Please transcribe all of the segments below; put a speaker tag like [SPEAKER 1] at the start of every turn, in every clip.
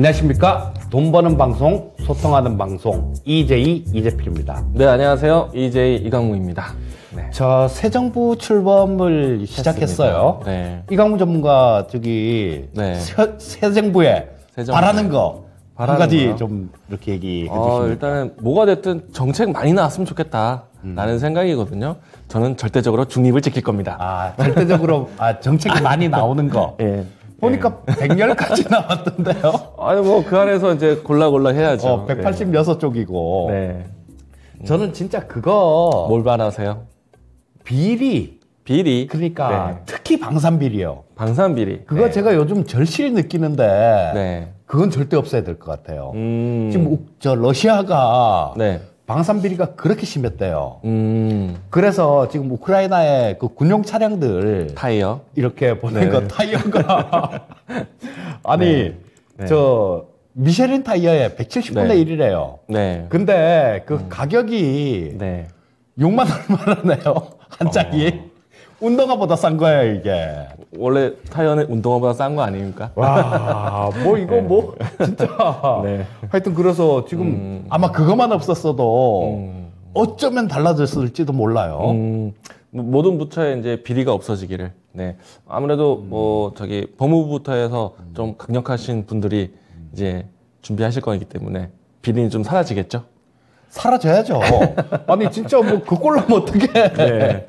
[SPEAKER 1] 안녕하십니까 돈 버는 방송 소통하는 방송 EJ 이재필입니다 네 안녕하세요 EJ 이강무입니다 네. 저새 정부 출범을 시작했어요 네. 이강무 전문가 저기 네. 새, 새 정부에 새 바라는 거
[SPEAKER 2] 한 가지 거요? 좀
[SPEAKER 1] 이렇게 얘기해 주시면 어,
[SPEAKER 2] 일단은 뭐가 됐든 정책 많이 나왔으면 좋겠다 라는 음. 생각이거든요. 저는 절대적으로 중립을 지킬 겁니다. 아, 절대적으로
[SPEAKER 1] 아, 정책이 많이 나오는 거. 예. 보니까 네. 예. 100열까지 나왔던데요? 아니, 뭐, 그 안에서 이제 골라골라 해야죠. 어, 186쪽이고. 예. 네. 음. 저는 진짜 그거. 뭘바라세요 비리. 비리. 그러니까 네. 특히 방산비리요. 방산비리. 그거 네. 제가 요즘 절실 히 느끼는데 네. 그건 절대 없애야 될 것 같아요. 음... 지금 저 러시아가 네. 방산 비리가 그렇게 심했대요. 음. 그래서 지금 우크라이나의그 군용 차량들 타이어 이렇게 보낸 네. 거 타이어가 아니 네. 네. 저 미쉐린 타이어에 170분의 1이래요. 네. 근데 그 음. 가격이 6만 얼마나 네요 한 어. 짝이. 어. 운동화보다 싼 거예요, 이게. 원래 타이어는
[SPEAKER 2] 운동화보다 싼 거 아닙니까? 와, 뭐 이거 네. 뭐 진짜. 네.
[SPEAKER 1] 하여튼 그래서 지금 음. 아마 그것만 없었어도 음. 어쩌면 달라졌을지도 몰라요. 음.
[SPEAKER 2] 모든 부처에 이제 비리가 없어지기를. 네. 아무래도 음. 뭐 저기 법무부부터 해서 좀 강력하신 분들이 이제 준비하실 거기 때문에 비리는 좀 사라지겠죠?
[SPEAKER 1] 사라져야죠. 아니 진짜 뭐 그꼴로 어떻게?
[SPEAKER 2] 네.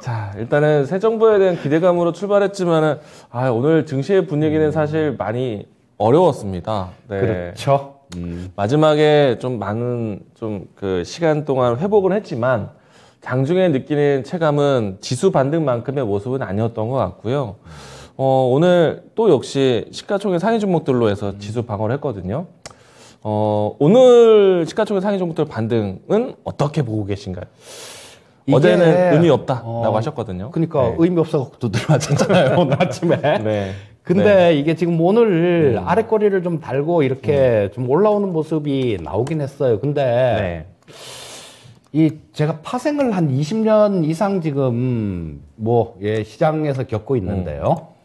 [SPEAKER 2] 자, 일단은 새 정부에 대한 기대감으로 출발했지만 아, 오늘 증시의 분위기는 사실 많이 어려웠습니다. 네. 그렇죠. 음. 마지막에 좀 많은 좀 그 시간 동안 회복을 했지만 장중에 느끼는 체감은 지수 반등만큼의 모습은 아니었던 것 같고요. 어, 오늘 또 역시 시가총액 상위 종목들로 해서 음. 지수 방어를 했거든요. 어, 오늘 시가총액 상위 종목들 반등은 어떻게 보고 계신가요? 어제는 네. 의미 없다라고 어,
[SPEAKER 1] 하셨거든요. 그러니까 네. 의미 없어 두드려맞잖아요 오늘 아침에. 네. 근데 네. 이게 지금 오늘 음. 아랫거리를좀 달고 이렇게 음. 좀 올라오는 모습이 나오긴 했어요. 근데 네. 이 제가 파생을 한 20년 이상 지금 뭐 예, 시장에서 겪고 있는데요. 음.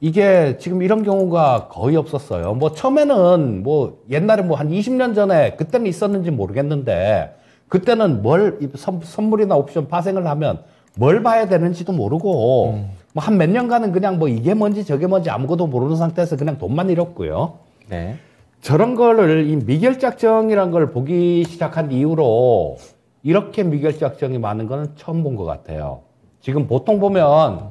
[SPEAKER 1] 이게 지금 이런 경우가 거의 없었어요. 뭐 처음에는 뭐 옛날에 뭐 한 20년 전에 그때는 있었는지 모르겠는데 그때는 뭘 선물이나 옵션 파생을 하면 뭘 봐야 되는지도 모르고 음. 뭐한 몇 년간은 그냥 뭐 이게 뭔지 저게 뭔지 아무것도 모르는 상태에서 그냥 돈만 잃었고요. 네. 저런 거를 이 미결작정이란 걸 보기 시작한 이후로 이렇게 미결작정이 많은 거는 처음 본 것 같아요. 지금 보통 보면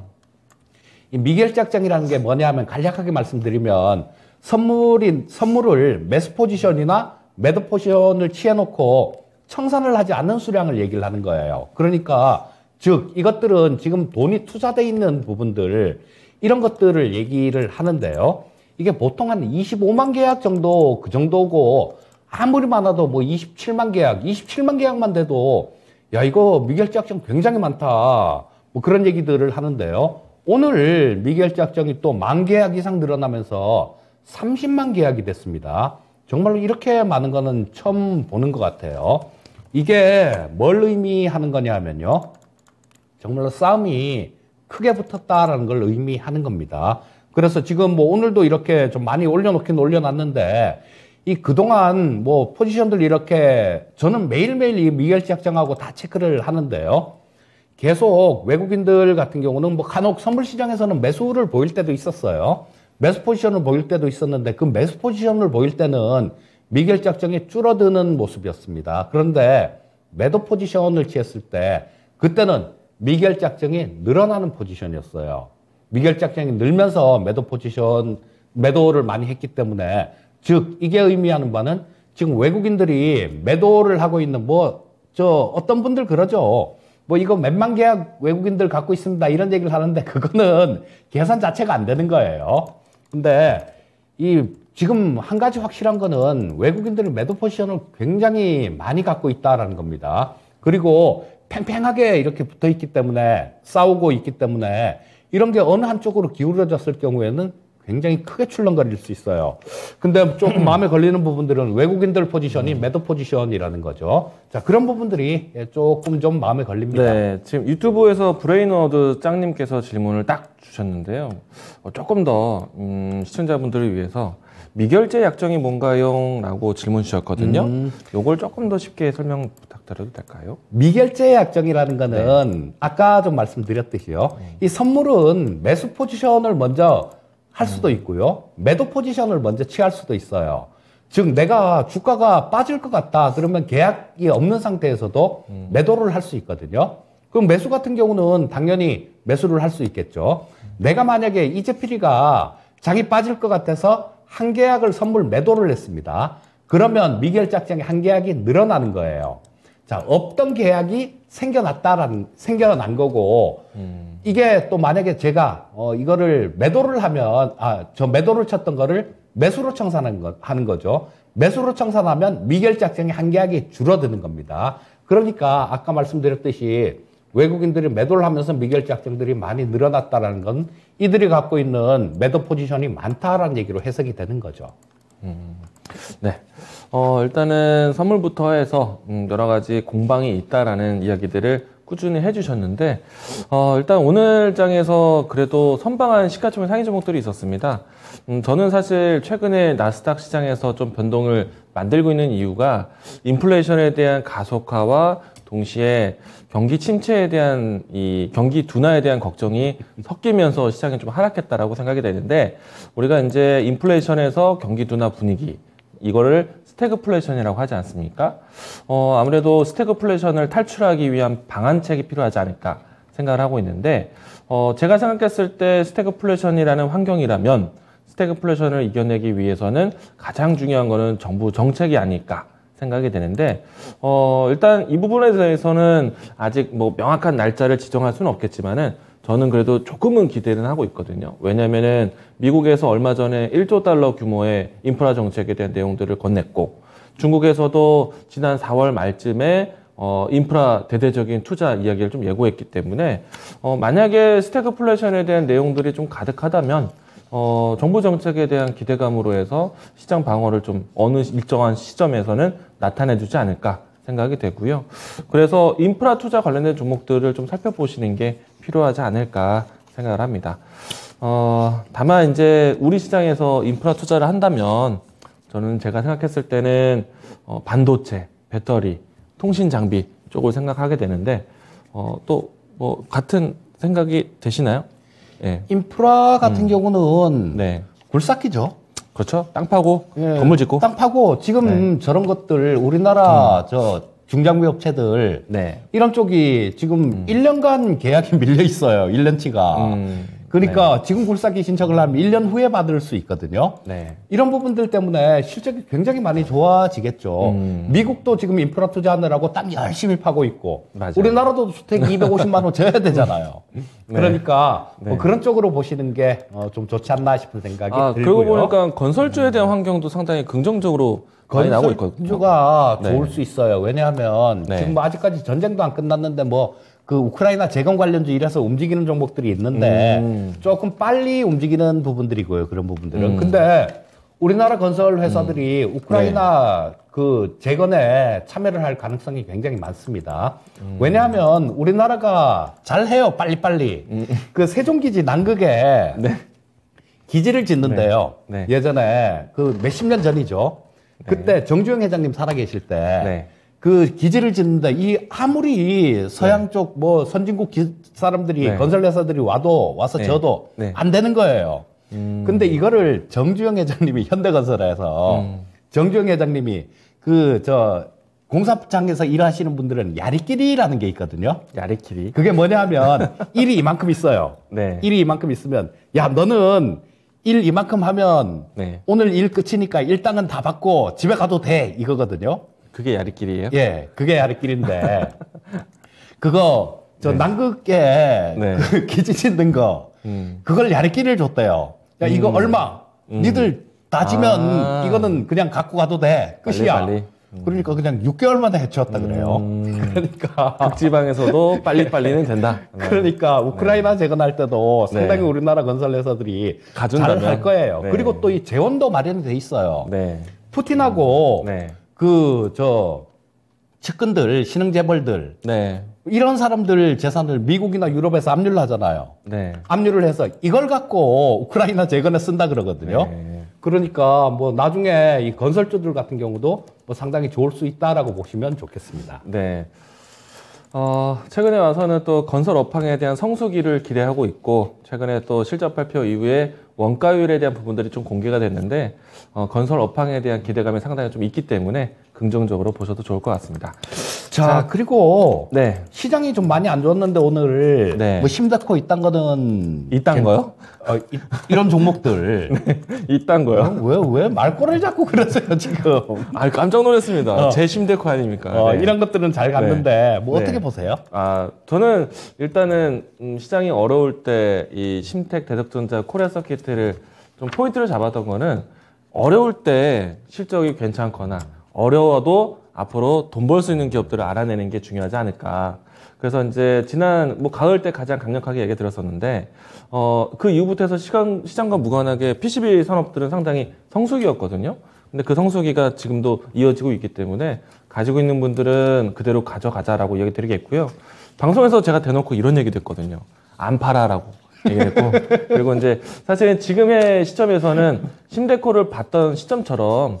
[SPEAKER 1] 이 미결작정이라는 게 뭐냐 하면 간략하게 말씀드리면 선물인 선물을 매수 포지션이나 매도 포지션을 취해놓고 청산을 하지 않는 수량을 얘기를 하는 거예요. 그러니까 즉 이것들은 지금 돈이 투자돼 있는 부분들 이런 것들을 얘기를 하는데요. 이게 보통 한 25만 계약 정도 그 정도고 아무리 많아도 뭐 27만 계약, 27만 계약만 돼도 야 이거 미결제 약정 굉장히 많다. 뭐 그런 얘기들을 하는데요. 오늘 미결제 약정이 또 만 계약 이상 늘어나면서 30만 계약이 됐습니다. 정말로 이렇게 많은 거는 처음 보는 것 같아요. 이게 뭘 의미하는 거냐면요. 정말로 싸움이 크게 붙었다라는 걸 의미하는 겁니다. 그래서 지금 뭐 오늘도 이렇게 좀 많이 올려놓긴 올려놨는데 이 그동안 뭐 포지션들 이렇게 저는 매일매일 이미결제 약정하고 다 체크를 하는데요. 계속 외국인들 같은 경우는 뭐 간혹 선물시장에서는 매수를 보일 때도 있었어요. 매수 포지션을 보일 때도 있었는데 그 매수 포지션을 보일 때는 미결 작정이 줄어드는 모습이었습니다. 그런데 매도 포지션을 취했을 때 그때는 미결 작정이 늘어나는 포지션이었어요. 미결 작정이 늘면서 매도 포지션 매도를 많이 했기 때문에 즉 이게 의미하는 바는 지금 외국인들이 매도를 하고 있는 뭐 저 어떤 분들 그러죠. 뭐 이거 몇만 계약 외국인들 갖고 있습니다. 이런 얘기를 하는데 그거는 계산 자체가 안 되는 거예요. 근데 이 지금 한 가지 확실한 거는 외국인들은 매도 포지션을 굉장히 많이 갖고 있다라는 겁니다. 그리고 팽팽하게 이렇게 붙어 있기 때문에 싸우고 있기 때문에 이런 게 어느 한쪽으로 기울어졌을 경우에는 굉장히 크게 출렁거릴 수 있어요. 근데 조금 마음에 걸리는 부분들은 외국인들 포지션이 음. 매도 포지션이라는 거죠. 자, 그런 부분들이 조금 좀 마음에 걸립니다. 네,
[SPEAKER 2] 지금 유튜브에서 브레인워드 짱님께서 질문을 딱 주셨는데요. 어, 조금 더 음, 시청자분들을 위해서 미결제 약정이 뭔가요? 라고 질문 주셨거든요. 음.
[SPEAKER 1] 요걸 조금 더 쉽게 설명 부탁드려도 될까요? 미결제 약정이라는 거는 네. 아까 좀 말씀드렸듯이요. 네. 이 선물은 매수 포지션을 먼저 할 음. 수도 있고요. 매도 포지션을 먼저 취할 수도 있어요. 즉 내가 주가가 빠질 것 같다 그러면 계약이 없는 상태에서도 음. 매도를 할 수 있거든요. 그럼 매수 같은 경우는 당연히 매수를 할 수 있겠죠. 내가 만약에 이재필이가 자기 빠질 것 같아서 한 계약을 선물 매도를 했습니다. 그러면 미결 짝장의 한 계약이 늘어나는 거예요. 자, 없던 계약이 생겨났다라는 생겨난 거고 음. 이게 또 만약에 제가 어, 이거를 매도를 하면 아 저 매도를 쳤던 거를 매수로 청산하는 것 하는 거죠. 매수로 청산하면 미결 작성의 한계하이 줄어드는 겁니다. 그러니까 아까 말씀드렸듯이 외국인들이 매도를 하면서 미결 작성들이 많이 늘어났다는건 이들이 갖고 있는 매도 포지션이 많다라는 얘기로 해석이 되는 거죠. 음, 네. 어,
[SPEAKER 2] 일단은 선물부터 해서 음, 여러 가지 공방이 있다라는 이야기들을 꾸준히 해주셨는데 어, 일단 오늘 장에서 그래도 선방한 시가총액 상위 종목들이 있었습니다. 음, 저는 사실 최근에 나스닥 시장에서 좀 변동을 만들고 있는 이유가 인플레이션에 대한 가속화와 동시에 경기 침체에 대한 이 경기 둔화에 대한 걱정이 섞이면서 시장이 좀 하락했다라고 생각이 되는데 우리가 이제 인플레이션에서 경기 둔화 분위기 이거를 스태그플레이션이라고 하지 않습니까? 어, 아무래도 스태그플레이션을 탈출하기 위한 방안책이 필요하지 않을까 생각을 하고 있는데 어, 제가 생각했을 때 스태그플레이션이라는 환경이라면 스태그플레이션을 이겨내기 위해서는 가장 중요한 것은 정부 정책이 아닐까 생각이 되는데 어, 일단 이 부분에 대해서는 아직 뭐 명확한 날짜를 지정할 수는 없겠지만은 저는 그래도 조금은 기대는 하고 있거든요. 왜냐면은 미국에서 얼마 전에 1조 달러 규모의 인프라 정책에 대한 내용들을 건넸고 중국에서도 지난 4월 말쯤에 어, 인프라 대대적인 투자 이야기를 좀 예고했기 때문에 어, 만약에 스태그플레이션에 대한 내용들이 좀 가득하다면 어, 정부 정책에 대한 기대감으로 해서 시장 방어를 좀 어느 일정한 시점에서는 나타내주지 않을까 생각이 되고요. 그래서 인프라 투자 관련된 종목들을 좀 살펴보시는 게 필요하지 않을까 생각을 합니다. 어, 다만 이제 우리 시장에서 인프라 투자를 한다면 저는 제가 생각했을 때는 어, 반도체, 배터리, 통신 장비 쪽을 생각하게 되는데 어, 또뭐 같은 생각이 되시나요? 예. 인프라 같은 음. 경우는 네.
[SPEAKER 1] 굴삭기죠. 그렇죠. 땅 파고 예, 건물 짓고 땅 파고 지금 네. 저런 것들 우리나라 음. 저 중장비 업체들 네. 이런 쪽이 지금 음. 1년간 계약이 밀려 있어요. 1년치가. 음. 그러니까 네. 지금 굴삭기 신청을 하면 1년 후에 받을 수 있거든요. 네. 이런 부분들 때문에 실적이 굉장히 많이 좋아지겠죠. 음. 미국도 지금 인프라 투자하느라고 땀 열심히 파고 있고 맞아요. 우리나라도 주택 250만 원 져야 되잖아요. 네. 그러니까 뭐 네. 그런 쪽으로 보시는 게좀 어, 좋지 않나 싶은 생각이 아, 들고요. 그러고 보니까 건설주에 대한 환경도 상당히 긍정적으로 많이 나오고 있거든요. 건설가 네. 좋을 네. 수 있어요. 왜냐하면 네. 지금 뭐 아직까지 전쟁도 안 끝났는데 뭐 그 우크라이나 재건 관련주 이래서 움직이는 종목들이 있는데 음. 조금 빨리 움직이는 부분들이고요. 그런 부분들은. 음. 근데 우리나라 건설 회사들이 음. 네. 우크라이나 네. 그 재건에 참여를 할 가능성이 굉장히 많습니다. 음. 왜냐하면 우리나라가 잘해요. 빨리빨리. 음. 그 세종기지 남극에 네. 기지를 짓는데요. 예전에 그 몇십 년 전이죠. 네. 그때 정주영 회장님 살아계실 때그 네. 기지를 짓는다이 아무리 서양 네. 쪽뭐 선진국 기, 사람들이 건설회사들이 와도 와서 져도안 되는 거예요. 음. 근데 이거를 정주영 회장님이 현대건설에서 음. 정주영 회장님이 그 저 공사장에서 일하시는 분들은 야리끼리라는 게 있거든요. 야리끼리. 그게 뭐냐면 일이 이만큼 있어요. 네. 일이 이만큼 있으면 야 너는 일 이만큼 하면 네. 오늘 일 끝이니까 일당은 다 받고 집에 가도 돼 이거거든요.
[SPEAKER 2] 그게 야리끼리예요? 예, 그게 야리끼리인데
[SPEAKER 1] 그거 저 네. 남극에 네. 그 기지 짓는 거 음. 그걸 야리끼리를 줬대요. 야 이거 음. 얼마? 음. 니들 다지면 아. 이거는 그냥 갖고 가도 돼 끝이야. 빨리 빨리. 그러니까 그냥 6개월마다 해치웠다 그래요. 음. 그러니까 극지방에서도 빨리빨리는 된다. 그러니까 우크라이나 네. 재건할 때도 상당히 네. 우리나라 건설회사들이 가준다면? 잘할 거예요. 네. 그리고 또 이 재원도 마련이 돼 있어요. 네. 푸틴하고 음. 그저 측근들 신흥 재벌들 이런 사람들 재산을 미국이나 유럽에서 압류를 하잖아요. 압류를 해서 이걸 갖고 우크라이나 재건에 쓴다 그러거든요. 그러니까 뭐 나중에 이 건설주들 같은 경우도 뭐 상당히 좋을 수 있다라고 보시면 좋겠습니다. 네. 어, 최근에 와서는 또
[SPEAKER 2] 건설 업황에 대한 성수기를 기대하고 있고 최근에 또 실적 발표 이후에 원가율에 대한 부분들이 좀 공개가 됐는데 어, 건설 업황에 대한 기대감이 상당히 좀 있기 때문에
[SPEAKER 1] 긍정적으로 보셔도 좋을 것 같습니다. 자, 자 그리고 네. 시장이 좀 많이 안 좋았는데 오늘 네. 뭐 심다코 있딴 거는 있딴 거요? 어, 이, 런 종목들 네, 이딴 거요? 왜 왜 말꼬리를 잡고 그러세요 지금? 아 깜짝 놀랐습니다.
[SPEAKER 2] 어. 제심대코 아닙니까? 어, 네. 이런 것들은 잘 갔는데 네. 뭐 네. 어떻게 보세요? 아 저는 일단은 음, 시장이 어려울 때 이 심텍 대덕전자 코리아 서킷을 좀 포인트를 잡았던 거는 어려울 때 실적이 괜찮거나 어려워도 앞으로 돈 벌 수 있는 기업들을 알아내는 게 중요하지 않을까. 그래서 이제 지난 뭐 가을 때 가장 강력하게 얘기 들었었는데 어 그 이후부터 해서 시간 시장과 무관하게 PCB 산업들은 상당히 성수기였거든요. 근데 그 성수기가 지금도 이어지고 있기 때문에 가지고 있는 분들은 그대로 가져가자라고 얘기 드리겠고요. 방송에서 제가 대놓고 이런 얘기도 했거든요. 안 팔아라고 얘기했고 그리고 이제 사실은 지금의 시점에서는 심데코를 봤던 시점처럼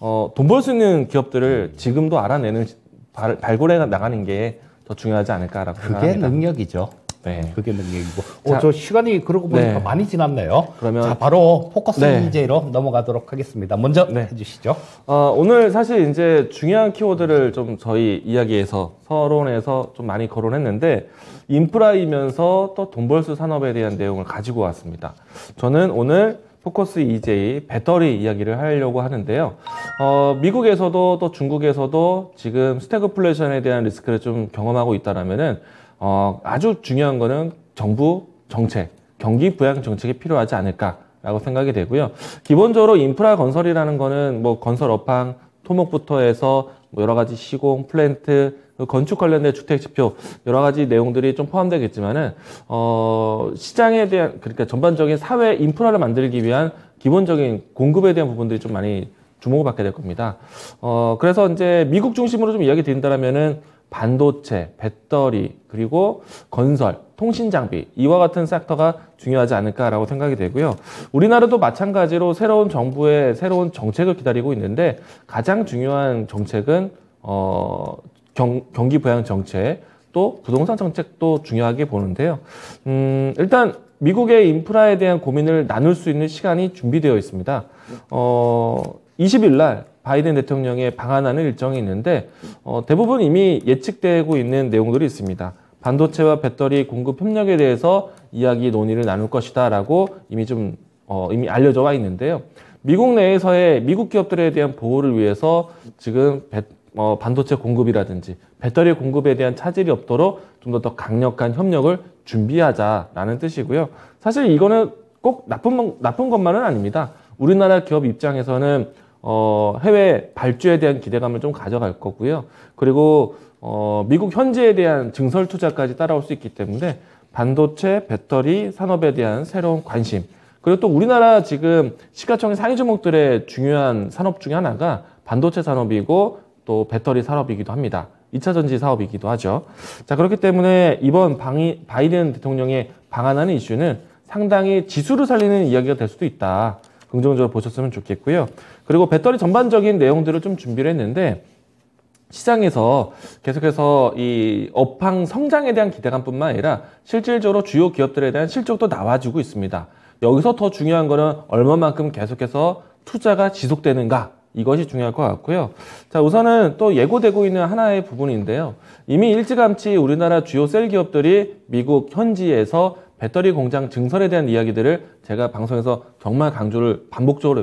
[SPEAKER 2] 어, 돈 벌 수 있는 기업들을 지금도 알아내는 발, 발굴해 나가는 게 더 중요하지 않을까라고 그게 생각합니다. 능력이죠.
[SPEAKER 1] 네. 그게 능력이고. 어, 저 시간이 그러고 보니까 네. 많이 지났네요. 그러면 자, 바로 포커스 네. 인재로 넘어가도록 하겠습니다. 먼저 네. 해주시죠. 어, 오늘 사실 이제
[SPEAKER 2] 중요한 키워드를 좀 저희 이야기에서 서론에서 좀 많이 거론했는데 인프라이면서 또 돈 벌 수 산업에 대한 내용을 가지고 왔습니다. 저는 오늘 포커스 EJ 배터리 이야기를 하려고 하는데요. 어, 미국에서도 또 중국에서도 지금 스태그플레이션에 대한 리스크를 좀 경험하고 있다라면은 어, 아주 중요한 거는 정부 정책, 경기 부양 정책이 필요하지 않을까라고 생각이 되고요. 기본적으로 인프라 건설이라는 거는 뭐 건설 업황, 토목부터 해서 뭐 여러 가지 시공, 플랜트, 건축 관련된 주택 지표 여러 가지 내용들이 좀 포함되겠지만은 어 시장에 대한 그러니까 전반적인 사회 인프라를 만들기 위한 기본적인 공급에 대한 부분들이 좀 많이 주목을 받게 될 겁니다. 어 그래서 이제 미국 중심으로 좀 이야기 드린다면은 반도체, 배터리, 그리고 건설, 통신 장비 이와 같은 섹터가 중요하지 않을까라고 생각이 되고요. 우리나라도 마찬가지로 새로운 정부의 새로운 정책을 기다리고 있는데 가장 중요한 정책은 어, 경, 경기 부양 정책 또 부동산 정책도 중요하게 보는데요. 음, 일단 미국의 인프라에 대한 고민을 나눌 수 있는 시간이 준비되어 있습니다. 네. 어, 20일 날 바이든 대통령의 방한하는 일정이 있는데 어, 대부분 이미 예측되고 있는 내용들이 있습니다. 반도체와 배터리 공급 협력에 대해서 이야기 논의를 나눌 것이다라고 이미 좀 어, 이미 알려져 와 있는데요. 미국 내에서의 미국 기업들에 대한 보호를 위해서 지금 배, 어, 반도체 공급이라든지 배터리 공급에 대한 차질이 없도록 좀 더 더 강력한 협력을 준비하자라는 뜻이고요. 사실 이거는 꼭 나쁜, 나쁜 것만은 아닙니다. 우리나라 기업 입장에서는 어, 해외 발주에 대한 기대감을 좀 가져갈 거고요. 그리고 어, 미국 현지에 대한 증설 투자까지 따라올 수 있기 때문에 반도체, 배터리 산업에 대한 새로운 관심 그리고 또 우리나라 지금 시가총액 상위 종목들의 중요한 산업 중에 하나가 반도체 산업이고 또 배터리 산업이기도 합니다. 2차 전지 사업이기도 하죠. 자, 그렇기 때문에 이번 방이, 바이든 대통령의 방한하는 이슈는 상당히 지수를 살리는 이야기가 될 수도 있다. 긍정적으로 보셨으면 좋겠고요. 그리고 배터리 전반적인 내용들을 좀 준비를 했는데 시장에서 계속해서 이 업황 성장에 대한 기대감뿐만 아니라 실질적으로 주요 기업들에 대한 실적도 나와주고 있습니다. 여기서 더 중요한 거는 얼마만큼 계속해서 투자가 지속되는가 이것이 중요할 것 같고요. 자, 우선은 또 예고되고 있는 하나의 부분인데요. 이미 일찌감치 우리나라 주요 셀 기업들이 미국 현지에서 배터리 공장 증설에 대한 이야기들을 제가 방송에서 정말 강조를 반복적으로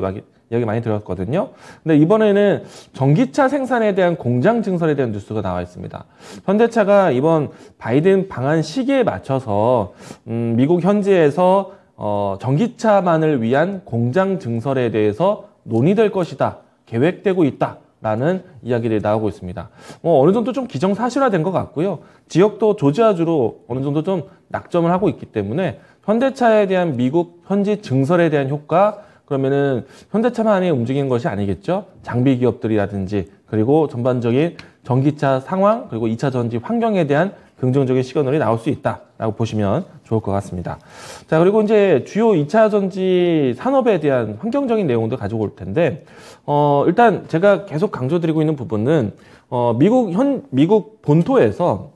[SPEAKER 2] 이야기 많이 들었거든요 근데 이번에는 전기차 생산에 대한 공장 증설에 대한 뉴스가 나와 있습니다. 현대차가 이번 바이든 방한 시기에 맞춰서 음, 미국 현지에서 어, 전기차만을 위한 공장 증설에 대해서 논의될 것이다. 계획되고 있다. 라는 이야기들이 나오고 있습니다. 뭐 어느 정도 좀 기정사실화된 것 같고요. 지역도 조지아주로 어느 정도 좀 낙점을 하고 있기 때문에 현대차에 대한 미국 현지 증설에 대한 효과 그러면은 현대차만이 움직이는 것이 아니겠죠. 장비 기업들이라든지 그리고 전반적인 전기차 상황 그리고 2차 전지 환경에 대한 긍정적인 시그널이 나올 수 있다라고 보시면 좋을 것 같습니다. 자, 그리고 이제 주요 2차 전지 산업에 대한 환경적인 내용도 가지고 올 텐데, 어, 일단 제가 계속 강조드리고 있는 부분은, 어, 미국 현, 미국 본토에서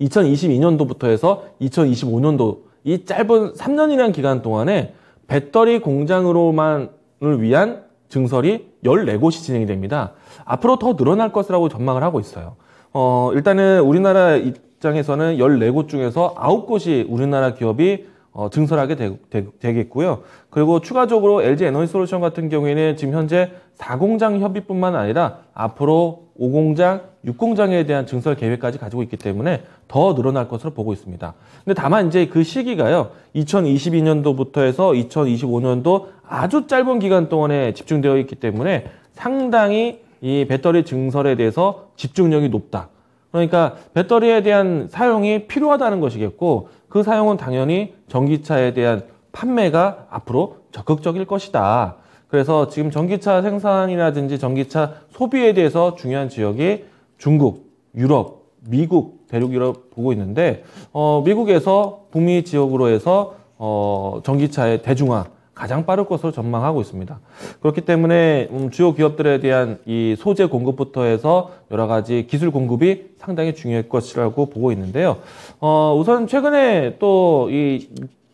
[SPEAKER 2] 2022년도부터 해서 2025년도 이 짧은 3년이라는 기간 동안에 배터리 공장으로만을 위한 증설이 14곳이 진행이 됩니다. 앞으로 더 늘어날 것이라고 전망을 하고 있어요. 어, 일단은 우리나라 입장에서는 14곳 중에서 9곳이 우리나라 기업이 어, 증설하게 되, 되 겠고요 그리고 추가적으로 LG 에너지 솔루션 같은 경우에는 지금 현재 4공장 협의뿐만 아니라 앞으로 5공장, 6공장에 대한 증설 계획까지 가지고 있기 때문에 더 늘어날 것으로 보고 있습니다. 근데 다만 이제 그 시기가요. 2022년도부터 해서 2025년도 아주 짧은 기간 동안에 집중되어 있기 때문에 상당히 이 배터리 증설에 대해서 집중력이 높다. 그러니까 배터리에 대한 사용이 필요하다는 것이겠고 그 사용은 당연히 전기차에 대한 판매가 앞으로 적극적일 것이다. 그래서 지금 전기차 생산이라든지 전기차 소비에 대해서 중요한 지역이 중국, 유럽, 미국 대륙이라 보고 있는데 어, 미국에서 북미 지역으로 해서 어, 전기차의 대중화 가장 빠를 것으로 전망하고 있습니다. 그렇기 때문에 음, 주요 기업들에 대한 이 소재 공급부터 해서 여러 가지 기술 공급이 상당히 중요할 것이라고 보고 있는데요. 어, 우선 최근에 또 이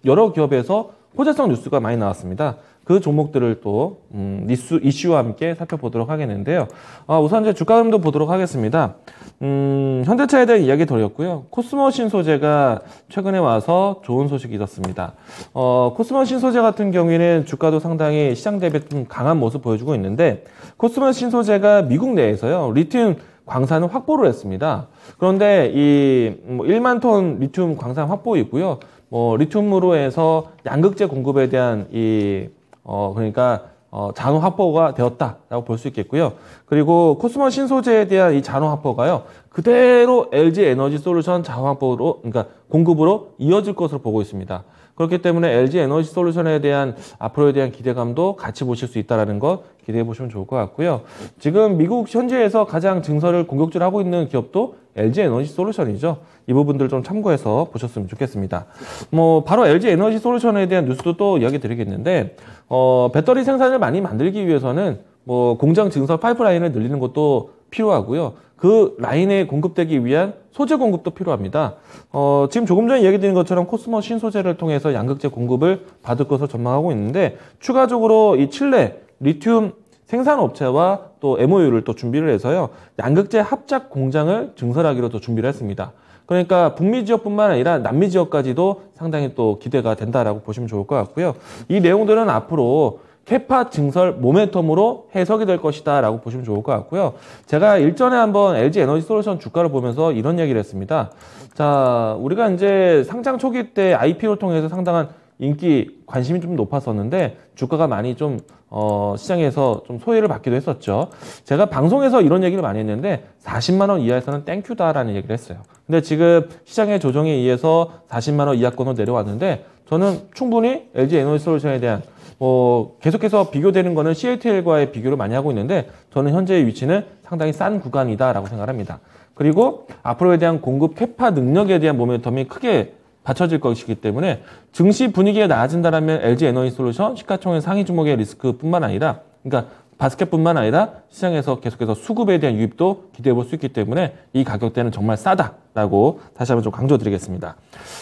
[SPEAKER 2] 여러 기업에서 호재성 뉴스가 많이 나왔습니다. 그 종목들을 또 음, 이슈, 이슈와 함께 살펴보도록 하겠는데요. 아, 우선 이제 주가 흐름도 보도록 하겠습니다. 음, 현대차에 대한 이야기 드렸고요. 코스모 신소재가 최근에 와서 좋은 소식이 있었습니다. 어, 코스모 신소재 같은 경우에는 주가도 상당히 시장 대비 좀 강한 모습 보여주고 있는데 코스모 신소재가 미국 내에서요. 리튬 광산을 확보를 했습니다. 그런데 이뭐 1만 톤 리튬 광산 확보이고요. 뭐 리튬으로 해서 양극재 공급에 대한 이 어, 그러니까 어, 잔호 합보가 되었다라고 볼 수 있겠고요. 그리고 코스모 신소재에 대한 이 잔호 합보가요 그대로 LG 에너지 솔루션 잔호 합보로 그러니까 공급으로 이어질 것으로 보고 있습니다. 그렇기 때문에 LG 에너지 솔루션에 대한 앞으로에 대한 기대감도 같이 보실 수 있다는 라거 기대해 보시면 좋을 것 같고요. 지금 미국 현지에서 가장 증설을 공격적으로 하고 있는 기업도 LG 에너지 솔루션이죠. 이 부분들 좀 참고해서 보셨으면 좋겠습니다. 뭐 바로 LG 에너지 솔루션에 대한 뉴스도 또 이야기 드리겠는데 어, 배터리 생산을 많이 만들기 위해서는 뭐 공장 증설 파이프라인을 늘리는 것도 필요하고요. 그 라인에 공급되기 위한 소재 공급도 필요합니다. 어, 지금 조금 전에 이야기 드린 것처럼 코스모 신소재를 통해서 양극재 공급을 받을 것으로 전망하고 있는데 추가적으로 이 칠레 리튬 생산업체와 또 MOU를 또 준비를 해서요. 양극재 합작 공장을 증설하기로 또 준비를 했습니다. 그러니까 북미 지역뿐만 아니라 남미 지역까지도 상당히 또 기대가 된다라고 보시면 좋을 것 같고요. 이 내용들은 앞으로 케파 증설 모멘텀으로 해석이 될 것이다 라고 보시면 좋을 것 같고요. 제가 일전에 한번 LG 에너지 솔루션 주가를 보면서 이런 얘기를 했습니다. 자, 우리가 이제 상장 초기 때 IPO를 통해서 상당한 인기 관심이 좀 높았었는데 주가가 많이 좀 어, 시장에서 좀 소외를 받기도 했었죠. 제가 방송에서 이런 얘기를 많이 했는데 40만 원 이하에서는 땡큐다라는 얘기를 했어요. 근데 지금 시장의 조정에 의해서 40만 원 이하권으로 내려왔는데 저는 충분히 LG 에너지 솔루션에 대한 어, 계속해서 비교되는 거는 CATL과의 비교를 많이 하고 있는데 저는 현재의 위치는 상당히 싼 구간이다라고 생각합니다. 그리고 앞으로에 대한 공급 캐파 능력에 대한 모멘텀이 크게 받쳐질 것이기 때문에 증시 분위기가 나아진다면 LG 에너지 솔루션 시가총액 상위 주목의 리스크뿐만 아니라 그러니까 바스켓뿐만 아니라 시장에서 계속해서 수급에 대한 유입도 기대해 볼 수 있기 때문에 이 가격대는 정말 싸다라고 다시 한번 좀 강조드리겠습니다.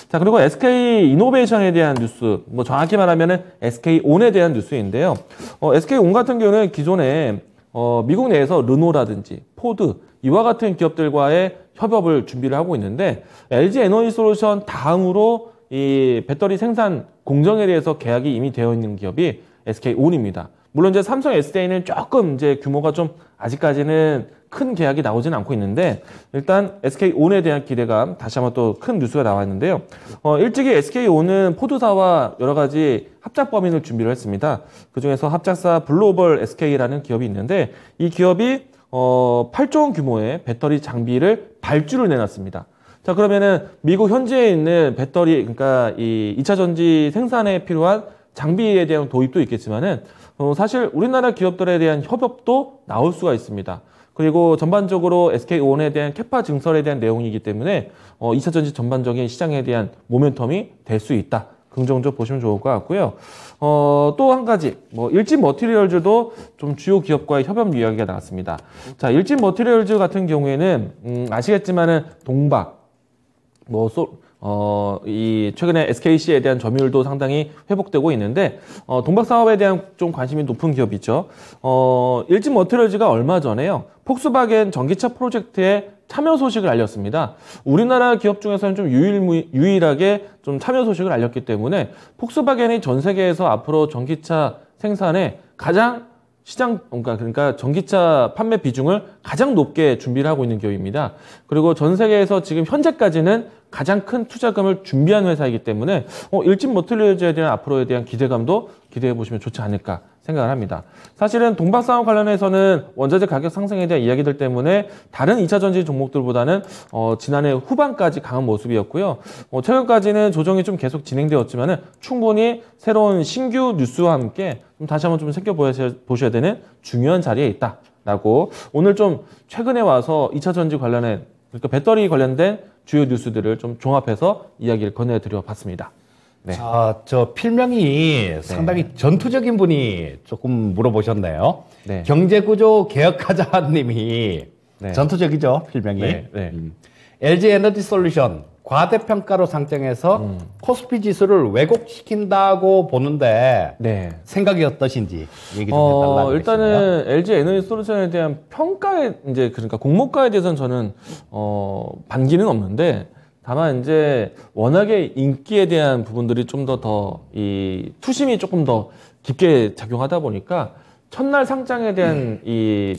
[SPEAKER 2] 자, 그리고 SK 이노베이션에 대한 뉴스, 뭐 정확히 말하면은 SK 온에 대한 뉴스인데요. 어, SK 온 같은 경우는 기존에 어, 미국 내에서 르노라든지 포드 이와 같은 기업들과의 협업을 준비를 하고 있는데 LG 에너지 솔루션 다음으로 이 배터리 생산 공정에 대해서 계약이 이미 되어 있는 기업이 SK 온입니다. 물론 이제 삼성 SDI는 조금 이제 규모가 좀 아직까지는 큰 계약이 나오진 않고 있는데 일단 SK 온에 대한 기대감 다시 한번 또 큰 뉴스가 나왔는데요. 어, 일찍이 SK 온은 포드사와 여러 가지 합작 범인을 준비를 했습니다. 그 중에서 합작사 블로벌 SK라는 기업이 있는데 이 기업이 어, 8조 원 규모의 배터리 장비를 발주를 내놨습니다. 자 그러면은 미국 현지에 있는 배터리 그러니까 이 2차 전지 생산에 필요한 장비에 대한 도입도 있겠지만은 어, 사실 우리나라 기업들에 대한 협업도 나올 수가 있습니다. 그리고 전반적으로 SK온에 대한 캐파 증설에 대한 내용이기 때문에 어, 2차 전지 전반적인 시장에 대한 모멘텀이 될 수 있다. 긍정적 보시면 좋을 것 같고요. 어, 또 한 가지, 뭐, 일진 머티리얼즈도 좀 주요 기업과의 협업 이야기가 나왔습니다. 자, 일진 머티리얼즈 같은 경우에는, 음, 아시겠지만은, 동박, 뭐, 소, 어, 이 최근에 SKC에 대한 점유율도 상당히 회복되고 있는데 어, 동박 사업에 대한 좀 관심이 높은 기업이죠. 어, 일진 머트리얼즈가 얼마 전에요. 폭스바겐 전기차 프로젝트에 참여 소식을 알렸습니다. 우리나라 기업 중에서는 좀 유일, 유일하게 좀 참여 소식을 알렸기 때문에 폭스바겐이 전 세계에서 앞으로 전기차 생산에 가장 시장 그러니까 그러니까 전기차 판매 비중을 가장 높게 준비를 하고 있는 기업입니다. 그리고 전 세계에서 지금 현재까지는 가장 큰 투자금을 준비한 회사이기 때문에 어, 일찍 못틀려져에 대한 앞으로에 대한 기대감도 기대해 보시면 좋지 않을까 생각을 합니다. 사실은 동박 사황 관련해서는 원자재 가격 상승에 대한 이야기들 때문에 다른 2차 전지 종목들보다는 어, 지난해 후반까지 강한 모습이었고요. 어, 최근까지는 조정이 좀 계속 진행되었지만 충분히 새로운 신규 뉴스와 함께 좀 다시 한번 좀 새겨 보셔야, 보셔야 되는 중요한 자리에 있다라고 오늘 좀 최근에 와서 2차 전지 관련해 그러니까 배터리 관련된 주요 뉴스들을 좀 종합해서
[SPEAKER 1] 이야기를 건네드려 봤습니다. 네. 아, 저 필명이 네. 상당히 네. 전투적인 분이 조금 물어보셨네요. 네. 경제구조 개혁하자님이 네. 전투적이죠 필명이. 네, 음. LG 에너지 솔루션 과대평가로 상정해서 음. 코스피 지수를 왜곡시킨다고 보는데 네. 생각이 어떠신지 얘기 좀 어, 해달라. 고
[SPEAKER 2] 일단은 것이네요. LG 에너지 솔루션에 대한 평가에 이제 그러니까 공모가에 대해서는 저는 어, 반기는 없는데 다만 이제 워낙에 인기에 대한 부분들이 좀 더 더 이 투심이 조금 더 깊게 작용하다 보니까 첫날 상장에 대한 음. 이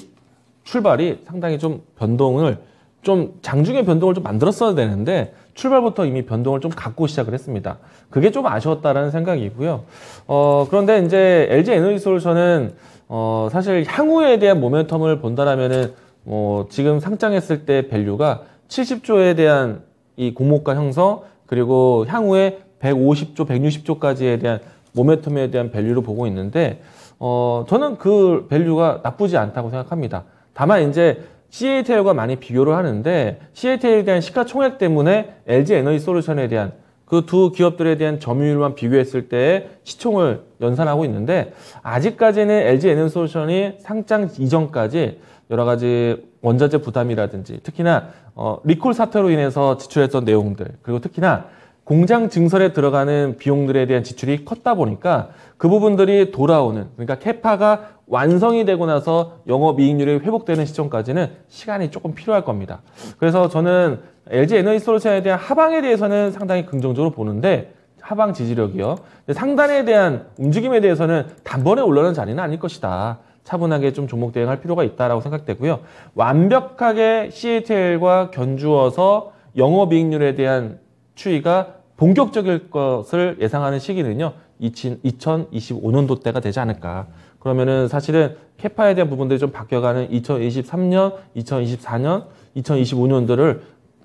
[SPEAKER 2] 출발이 상당히 좀 변동을 좀 장중에 변동을 좀 만들었어야 되는데 출발부터 이미 변동을 좀 갖고 시작을 했습니다. 그게 좀 아쉬웠다라는 생각이고요. 어, 그런데 이제 LG 에너지 솔루션은 어, 사실 향후에 대한 모멘텀을 본다라면은 뭐 지금 상장했을 때 밸류가 70조에 대한 이 공모가 형성 그리고 향후에 150조, 160조까지에 대한 모멘텀에 대한 밸류로 보고 있는데 어 저는 그 밸류가 나쁘지 않다고 생각합니다. 다만 이제 CATL과 많이 비교를 하는데 CATL에 대한 시가총액 때문에 LG 에너지 솔루션에 대한 그 두 기업들에 대한 점유율만 비교했을 때 시총을 연산하고 있는데 아직까지는 LG 에너지 솔루션이 상장 이전까지 여러 가지 원자재 부담이라든지 특히나 어, 리콜 사태로 인해서 지출했던 내용들 그리고 특히나 공장 증설에 들어가는 비용들에 대한 지출이 컸다 보니까 그 부분들이 돌아오는 그러니까 캐파가 완성이 되고 나서 영업이익률이 회복되는 시점까지는 시간이 조금 필요할 겁니다. 그래서 저는 LG 에너지 솔루션에 대한 하방에 대해서는 상당히 긍정적으로 보는데 하방 지지력이요. 상단에 대한 움직임에 대해서는 단번에 올라오는 자리는 아닐 것이다. 차분하게 좀 종목 대응할 필요가 있다라고 생각되고요. 완벽하게 CATL과 견주어서 영업이익률에 대한 추이가 본격적일 것을 예상하는 시기는요. 2025년도 때가 되지 않을까. 그러면은 사실은 캐파에 대한 부분들이 좀 바뀌어가는 2023년, 2024년, 2025년들을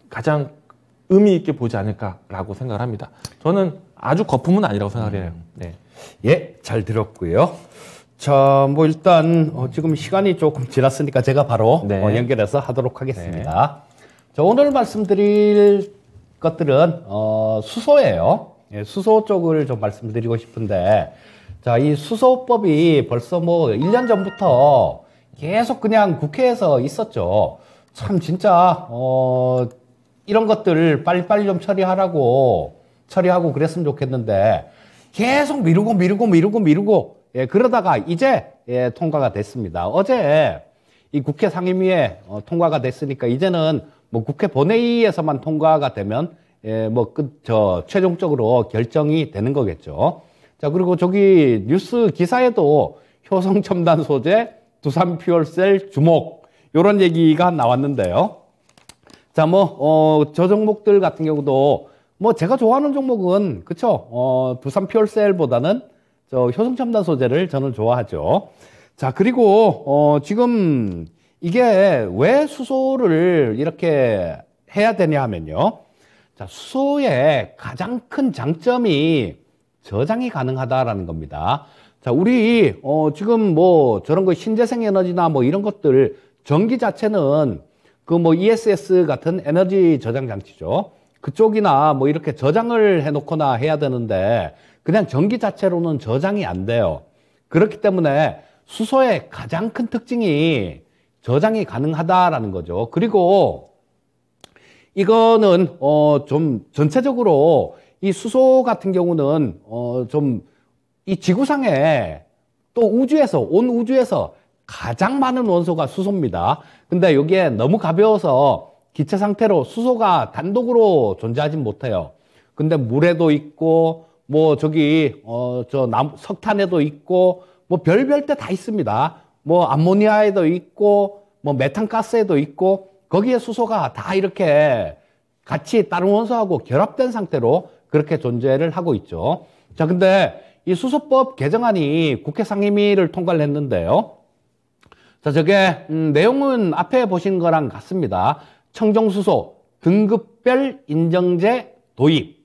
[SPEAKER 2] 가장 의미 있게 보지 않을까라고 생각을
[SPEAKER 1] 합니다. 저는 아주 거품은 아니라고 생각을 해요. 음. 네. 예, 잘 들었고요. 자, 뭐 일단 어, 지금 시간이 조금 지났으니까 제가 바로 어, 네. 어, 연결해서 하도록 하겠습니다. 네. 자, 오늘 말씀드릴 것들은 어, 수소예요. 예, 수소 쪽을 좀 말씀드리고 싶은데, 자, 이 수소법이 벌써 뭐 1년 전부터 계속 그냥 국회에서 있었죠. 참 진짜 어, 이런 것들 빨리빨리 좀 처리하라고 처리하고 그랬으면 좋겠는데 계속 미루고 미루고 미루고 미루고 예, 그러다가 이제 예, 통과가 됐습니다. 어제 이 국회 상임위에 어, 통과가 됐으니까 이제는 뭐 국회 본회의에서만 통과가 되면 예, 뭐끝저 최종적으로 결정이 되는 거겠죠. 자 그리고 저기 뉴스 기사에도 효성 첨단 소재 두산 퓨얼셀 주목 이런 얘기가 나왔는데요. 자 뭐저 어, 종목들 같은 경우도 뭐 제가 좋아하는 종목은 그쵸 어, 두산 퓨얼셀보다는 저 효성 첨단 소재를 저는 좋아하죠. 자, 그리고 어 지금 이게 왜 수소를 이렇게 해야 되냐 하면요. 자, 수소의 가장 큰 장점이 저장이 가능하다라는 겁니다. 자, 우리 어 지금 뭐 저런 거 신재생 에너지나 뭐 이런 것들 전기 자체는 그 뭐 ESS 같은 에너지 저장 장치죠. 그쪽이나 뭐 이렇게 저장을 해놓거나 해야 되는데 그냥 전기 자체로는 저장이 안 돼요. 그렇기 때문에 수소의 가장 큰 특징이 저장이 가능하다라는 거죠. 그리고 이거는 어좀 전체적으로 이 수소 같은 경우는 어좀 이 지구상에 또 우주에서 온 우주에서 가장 많은 원소가 수소입니다. 근데 여기에 너무 가벼워서 기체 상태로 수소가 단독으로 존재하진 못해요. 근데 물에도 있고 뭐 저기 어 저 석탄에도 있고 뭐 별별 때 다 있습니다. 뭐 암모니아에도 있고 뭐 메탄가스에도 있고 거기에 수소가 다 이렇게 같이 다른 원소하고 결합된 상태로 그렇게 존재를 하고 있죠. 자, 근데 이 수소법 개정안이 국회 상임위를 통과를 했는데요. 자, 저게 음, 내용은 앞에 보신 거랑 같습니다. 청정수소 등급별 인정제 도입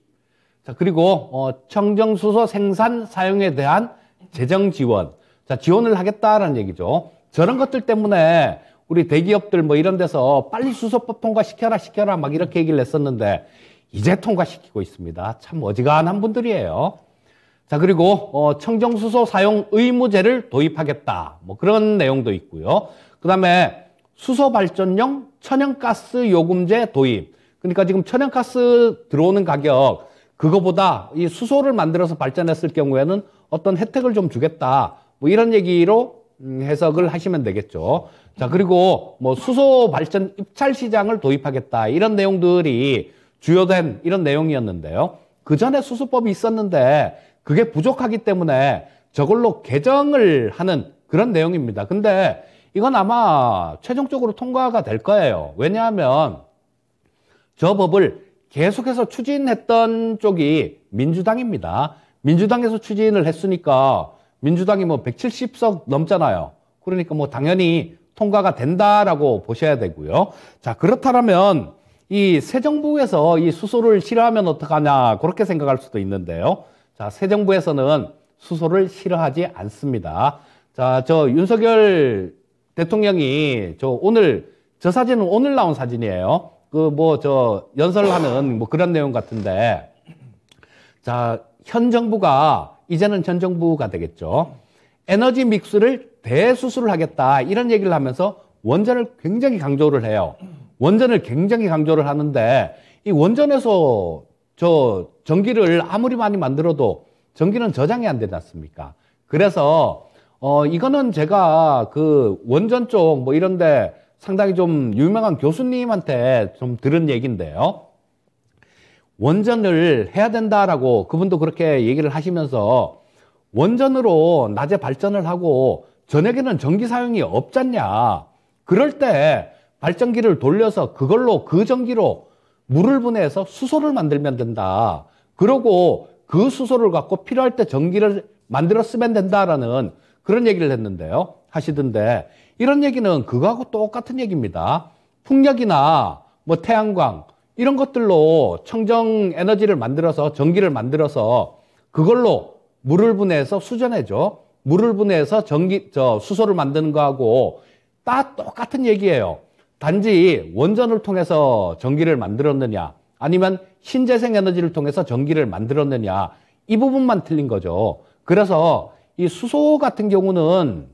[SPEAKER 1] 자, 그리고 어, 청정수소 생산 사용에 대한 재정 지원. 자, 지원을 하겠다라는 얘기죠. 저런 것들 때문에 우리 대기업들 뭐 이런 데서 빨리 수소법 통과시켜라 시켜라 막 이렇게 얘기를 했었는데 이제 통과시키고 있습니다. 참 어지간한 분들이에요. 자, 그리고 어, 청정수소 사용 의무제를 도입하겠다. 뭐 그런 내용도 있고요. 그다음에 수소 발전용 천연가스 요금제 도입. 그러니까 지금 천연가스 들어오는 가격 그거보다 이 수소를 만들어서 발전했을 경우에는 어떤 혜택을 좀 주겠다. 뭐 이런 얘기로 음, 해석을 하시면 되겠죠. 자, 그리고 뭐 수소 발전 입찰 시장을 도입하겠다. 이런 내용들이 주요된 이런 내용이었는데요. 그 전에 수소법이 있었는데 그게 부족하기 때문에 저걸로 개정을 하는 그런 내용입니다. 근데 이건 아마 최종적으로 통과가 될 거예요. 왜냐하면 저 법을 계속해서 추진했던 쪽이 민주당입니다. 민주당에서 추진을 했으니까 민주당이 뭐 170석 넘잖아요. 그러니까 뭐 당연히 통과가 된다라고 보셔야 되고요. 자, 그렇다면 이 새 정부에서 이 수소를 싫어하면 어떡하냐 그렇게 생각할 수도 있는데요. 자, 새 정부에서는 수소를 싫어하지 않습니다. 자, 저 윤석열 대통령이 저 오늘 저 사진은 오늘 나온 사진이에요. 그뭐저 연설하는 뭐 그런 내용 같은데 자, 현 정부가 이제는 전 정부가 되겠죠. 에너지 믹스를 대수술을 하겠다 이런 얘기를 하면서 원전을 굉장히 강조를 해요. 원전을 굉장히 강조를 하는데 이 원전에서 저 전기를 아무리 많이 만들어도 전기는 저장이 안 되지 않습니까? 그래서 어 이거는 제가 그 원전 쪽 뭐 이런데 상당히 좀 유명한 교수님한테 좀 들은 얘기인데요. 원전을 해야 된다라고 그분도 그렇게 얘기를 하시면서 원전으로 낮에 발전을 하고 저녁에는 전기 사용이 없잖냐. 그럴 때 발전기를 돌려서 그걸로 그 전기로 물을 분해해서 수소를 만들면 된다. 그러고 그 수소를 갖고 필요할 때 전기를 만들어 쓰면 된다라는 그런 얘기를 했는데요. 하시던데 이런 얘기는 그거하고 똑같은 얘기입니다. 풍력이나 뭐 태양광 이런 것들로 청정 에너지를 만들어서 전기를 만들어서 그걸로 물을 분해해서 수전해줘. 물을 분해해서 전기 저 수소를 만드는 거하고 다 똑같은 얘기예요. 단지 원전을 통해서 전기를 만들었느냐 아니면 신재생 에너지를 통해서 전기를 만들었느냐 이 부분만 틀린 거죠. 그래서 이 수소 같은 경우는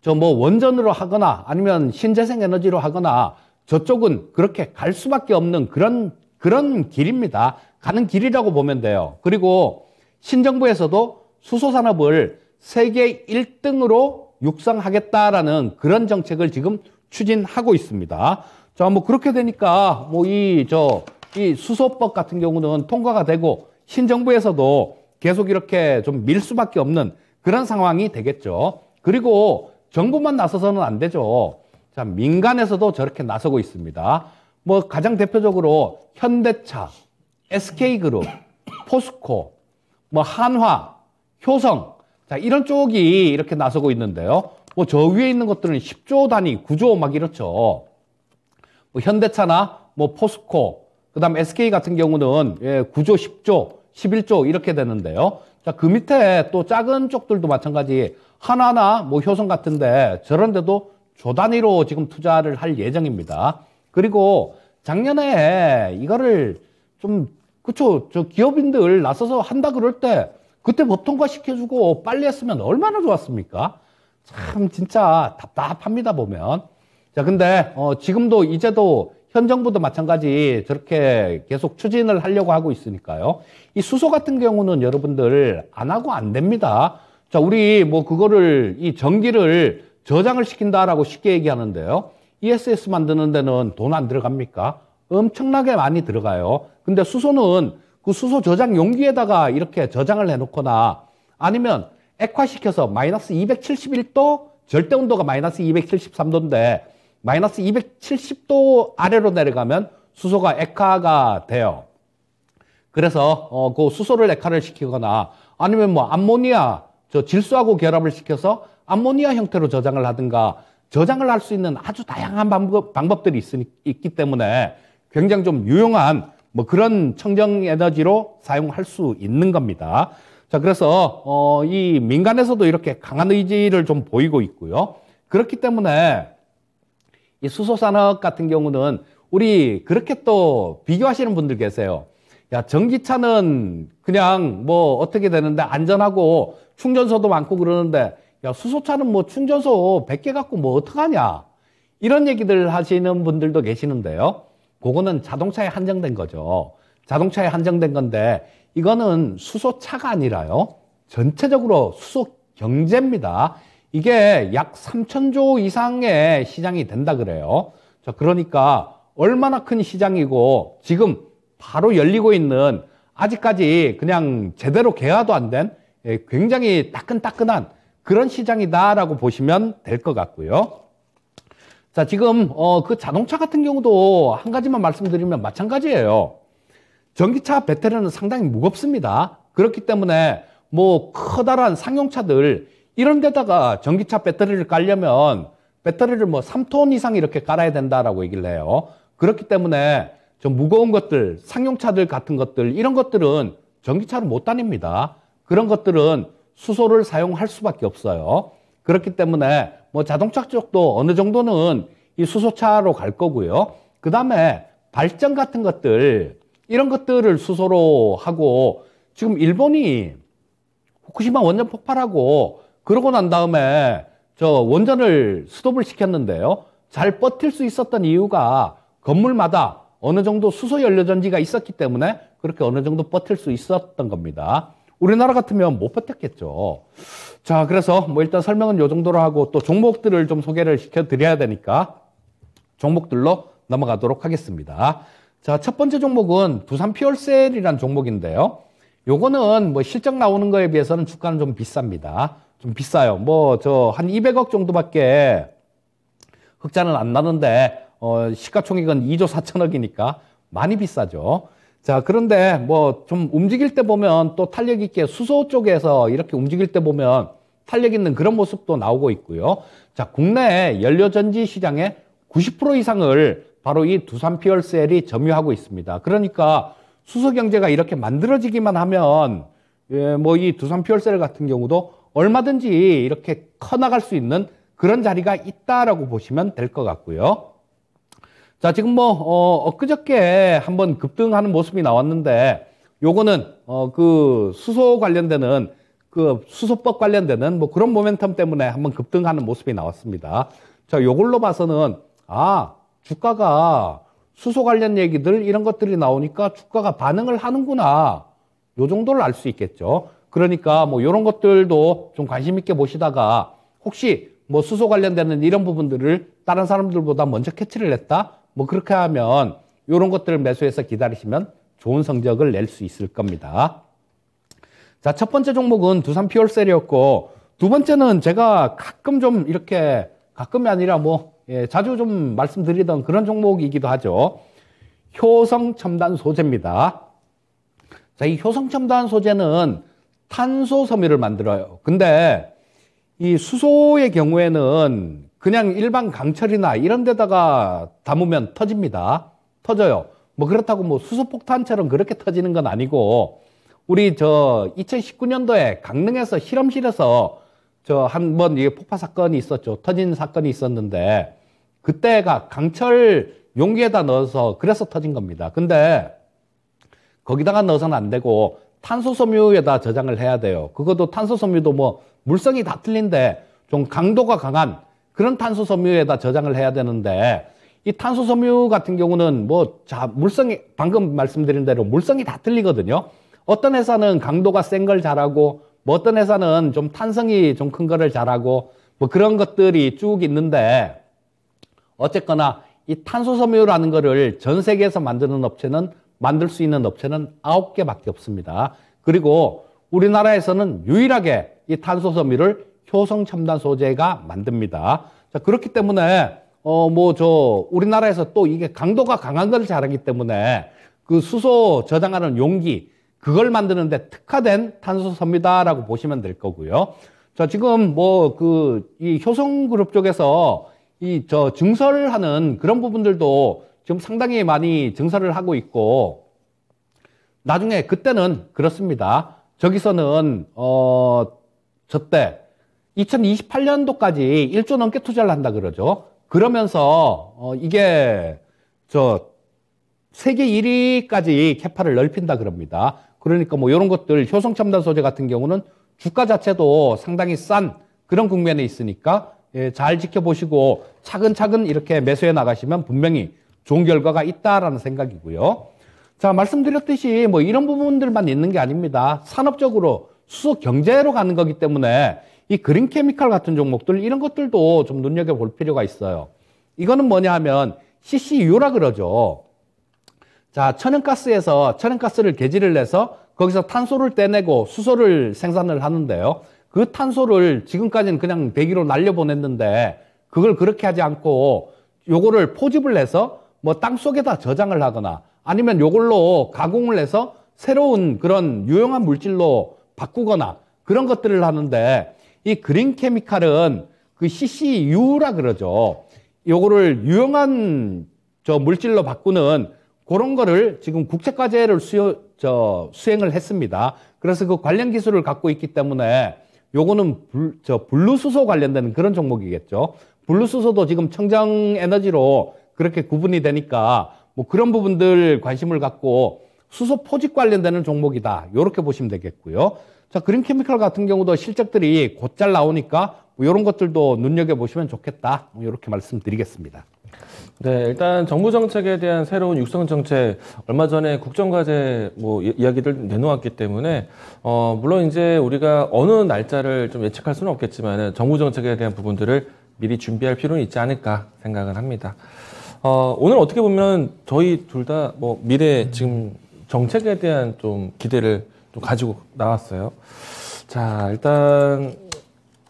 [SPEAKER 1] 저뭐 원전으로 하거나 아니면 신재생 에너지로 하거나 저쪽은 그렇게 갈 수밖에 없는 그런 그런 길입니다. 가는 길이라고 보면 돼요. 그리고 신정부에서도 수소 산업을 세계 1등으로 육성하겠다라는 그런 정책을 지금 추진하고 있습니다. 자, 뭐 그렇게 되니까 뭐 이 저 이 수소법 같은 경우는 통과가 되고 신정부에서도 계속 이렇게 좀 밀 수밖에 없는 그런 상황이 되겠죠. 그리고 정부만 나서서는 안 되죠. 자, 민간에서도 저렇게 나서고 있습니다. 뭐 가장 대표적으로 현대차, SK그룹, 포스코, 뭐 한화, 효성, 자, 이런 쪽이 이렇게 나서고 있는데요. 뭐 저 위에 있는 것들은 10조 단위, 9조 막 이렇죠. 뭐 현대차나 뭐 포스코, 그다음 SK 같은 경우는 예, 9조, 10조, 11조 이렇게 되는데요. 자, 그 밑에 또 작은 쪽들도 마찬가지 하나나 뭐 효성 같은데 저런 데도 조 단위로 지금 투자를 할 예정입니다. 그리고 작년에 이거를 좀 그쵸 저 기업인들 나서서 한다 그럴 때 그때 법 통과시켜주고 빨리 했으면 얼마나 좋았습니까? 참 진짜 답답합니다 보면 자 근데 어 지금도 이제도 현 정부도 마찬가지 저렇게 계속 추진을 하려고 하고 있으니까요 이 수소 같은 경우는 여러분들 안 하고 안 됩니다 자, 우리 뭐 그거를 이 전기를 저장을 시킨다라고 쉽게 얘기하는데요. ESS 만드는 데는 돈 안 들어갑니까? 엄청나게 많이 들어가요. 근데 수소는 그 수소 저장 용기에다가 이렇게 저장을 해놓거나 아니면 액화시켜서 마이너스 271도 절대 온도가 마이너스 273도인데 마이너스 270도 아래로 내려가면 수소가 액화가 돼요. 그래서 어, 그 수소를 액화를 시키거나 아니면 뭐 암모니아 저 질소하고 결합을 시켜서 암모니아 형태로 저장을 하든가 저장을 할 수 있는 아주 다양한 방법, 방법들이 있으 있기 때문에 굉장히 좀 유용한 뭐 그런 청정 에너지로 사용할 수 있는 겁니다. 자, 그래서, 어, 이 민간에서도 이렇게 강한 의지를 좀 보이고 있고요. 그렇기 때문에 이 수소산업 같은 경우는 우리 그렇게 또 비교하시는 분들 계세요. 야, 전기차는 그냥 뭐 어떻게 되는데 안전하고 충전소도 많고 그러는데 야 수소차는 뭐 충전소 100개 갖고 뭐 어떡하냐 이런 얘기들 하시는 분들도 계시는데요. 그거는 자동차에 한정된 거죠. 자동차에 한정된 건데 이거는 수소차가 아니라요. 전체적으로 수소 경제입니다. 이게 약 3천조 이상의 시장이 된다 그래요. 자, 그러니까 얼마나 큰 시장이고 지금 바로 열리고 있는 아직까지 그냥 제대로 개화도 안된 예, 굉장히 따끈따끈한 그런 시장이다라고 보시면 될 것 같고요. 자, 지금 어, 그 자동차 같은 경우도 한 가지만 말씀드리면 마찬가지예요. 전기차 배터리는 상당히 무겁습니다. 그렇기 때문에 뭐 커다란 상용차들 이런 데다가 전기차 배터리를 깔려면 배터리를 뭐 3톤 이상 이렇게 깔아야 된다라고 얘기를 해요. 그렇기 때문에 좀 무거운 것들, 상용차들 같은 것들 이런 것들은 전기차로 못 다닙니다. 그런 것들은 수소를 사용할 수밖에 없어요. 그렇기 때문에 뭐 자동차 쪽도 어느 정도는 이 수소차로 갈 거고요. 그 다음에 발전 같은 것들, 이런 것들을 수소로 하고 지금 일본이 후쿠시마 원전 폭발하고 그러고 난 다음에 저 원전을 스톱을 시켰는데요. 잘 버틸 수 있었던 이유가 건물마다 어느 정도 수소 연료 전지가 있었기 때문에 그렇게 어느 정도 버틸 수 있었던 겁니다. 우리나라 같으면 못 버텼겠죠. 자, 그래서 뭐 일단 설명은 요 정도로 하고 또 종목들을 좀 소개를 시켜드려야 되니까 종목들로 넘어가도록 하겠습니다. 자, 첫 번째 종목은 부산 피올셀이란 종목인데요. 요거는 뭐 실적 나오는 거에 비해서는 주가는 좀 비쌉니다. 좀 비싸요. 뭐 저 한 200억 정도밖에 흑자는 안 나는데 어 시가총액은 2조 4천억이니까 많이 비싸죠. 자, 그런데 뭐 좀 움직일 때 보면 또 탄력 있게 수소 쪽에서 이렇게 움직일 때 보면 탄력 있는 그런 모습도 나오고 있고요. 자, 국내 연료전지 시장의 90% 이상을 바로 이 두산피얼셀이 점유하고 있습니다. 그러니까 수소 경제가 이렇게 만들어지기만 하면 예, 뭐이 두산피얼셀 같은 경우도 얼마든지 이렇게 커 나갈 수 있는 그런 자리가 있다라고 보시면 될 것 같고요. 자, 지금 뭐, 어, 엊그저께 어, 한번 급등하는 모습이 나왔는데, 요거는, 어, 그 수소 관련되는, 그 수소법 관련되는 뭐 그런 모멘텀 때문에 한번 급등하는 모습이 나왔습니다. 자, 요걸로 봐서는, 아, 주가가 수소 관련 얘기들 이런 것들이 나오니까 주가가 반응을 하는구나. 요 정도를 알 수 있겠죠. 그러니까 뭐 요런 것들도 좀 관심 있게 보시다가 혹시 뭐 수소 관련되는 이런 부분들을 다른 사람들보다 먼저 캐치를 했다? 뭐 그렇게 하면 이런 것들을 매수해서 기다리시면 좋은 성적을 낼 수 있을 겁니다. 자, 첫 번째 종목은 두산 피올셀이었고 두 번째는 제가 가끔 좀 이렇게 가끔이 아니라 뭐 예, 자주 좀 말씀드리던 그런 종목이기도 하죠. 효성 첨단 소재입니다. 자, 이 효성 첨단 소재는 탄소 섬유를 만들어요. 근데 이 수소의 경우에는 그냥 일반 강철이나 이런 데다가 담으면 터집니다. 터져요. 뭐 그렇다고 뭐 수소폭탄처럼 그렇게 터지는 건 아니고 우리 저 2019년도에 강릉에서 실험실에서 저 한번 이게 폭파 사건이 있었죠. 터진 사건이 있었는데 그때가 강철 용기에다 넣어서 그래서 터진 겁니다. 근데 거기다가 넣어서는 안 되고 탄소섬유에다 저장을 해야 돼요. 그것도 탄소섬유도 뭐 물성이 다 틀린데 좀 강도가 강한 그런 탄소 섬유에다 저장을 해야 되는데 이 탄소 섬유 같은 경우는 뭐 자 물성이 방금 말씀드린 대로 물성이 다 틀리거든요. 어떤 회사는 강도가 센 걸 잘하고 뭐 어떤 회사는 좀 탄성이 좀 큰 거를 잘하고 뭐 그런 것들이 쭉 있는데 어쨌거나 이 탄소 섬유라는 거를 전 세계에서 만드는 업체는 만들 수 있는 업체는 아홉 개밖에 없습니다. 그리고 우리나라에서는 유일하게 이 탄소 섬유를 효성 첨단 소재가 만듭니다. 자, 그렇기 때문에 어 뭐 저 우리나라에서 또 이게 강도가 강한 걸 잘하기 때문에 그 수소 저장하는 용기 그걸 만드는데 특화된 탄소섬이다라고 보시면 될 거고요. 자, 지금 뭐그이 효성그룹 쪽에서 이 저 증설하는 그런 부분들도 지금 상당히 많이 증설을 하고 있고 나중에 그때는 그렇습니다. 저기서는 어 저때 2028년도까지 1조 넘게 투자를 한다 그러죠. 그러면서 어, 이게 저 세계 1위까지 캐파를 넓힌다 그럽니다. 그러니까 뭐 이런 것들 효성 첨단 소재 같은 경우는 주가 자체도 상당히 싼 그런 국면에 있으니까 예, 잘 지켜보시고 차근차근 이렇게 매수해 나가시면 분명히 좋은 결과가 있다라는 생각이고요. 자 말씀드렸듯이 뭐 이런 부분들만 있는 게 아닙니다. 산업적으로 수소 경제로 가는 거기 때문에 이 그린 케미칼 같은 종목들 이런 것들도 좀 눈여겨볼 필요가 있어요. 이거는 뭐냐 하면 CCU라 그러죠. 자, 천연가스에서 천연가스를 개질을 해서 거기서 탄소를 떼내고 수소를 생산을 하는데요. 그 탄소를 지금까지는 그냥 대기로 날려보냈는데 그걸 그렇게 하지 않고 요거를 포집을 해서 뭐 땅속에다 저장을 하거나 아니면 요걸로 가공을 해서 새로운 그런 유용한 물질로 바꾸거나 그런 것들을 하는데 이 그린 케미칼은 그 CCU라 그러죠. 요거를 유용한 저 물질로 바꾸는 그런 거를 지금 국제과제를 수요, 저, 수행을 했습니다. 그래서 그 관련 기술을 갖고 있기 때문에 요거는 불, 저 블루수소 관련된 그런 종목이겠죠. 블루수소도 지금 청정 에너지로 그렇게 구분이 되니까 뭐 그런 부분들 관심을 갖고 수소 포집 관련되는 종목이다. 이렇게 보시면 되겠고요. 자, 그린 케미컬 같은 경우도 실적들이 곧 잘 나오니까 뭐 이런 것들도 눈여겨보시면 좋겠다. 뭐 이렇게 말씀드리겠습니다. 네,
[SPEAKER 2] 일단 정부 정책에 대한 새로운 육성 정책 얼마 전에 국정과제 뭐 이야기를 내놓았기 때문에 어 물론 이제 우리가 어느 날짜를 좀 예측할 수는 없겠지만 정부 정책에 대한 부분들을 미리 준비할 필요는 있지 않을까 생각을 합니다. 어 오늘 어떻게 보면 저희 둘 다 뭐 미래 지금 정책에 대한 좀 기대를 좀 가지고 나왔어요. 자, 일단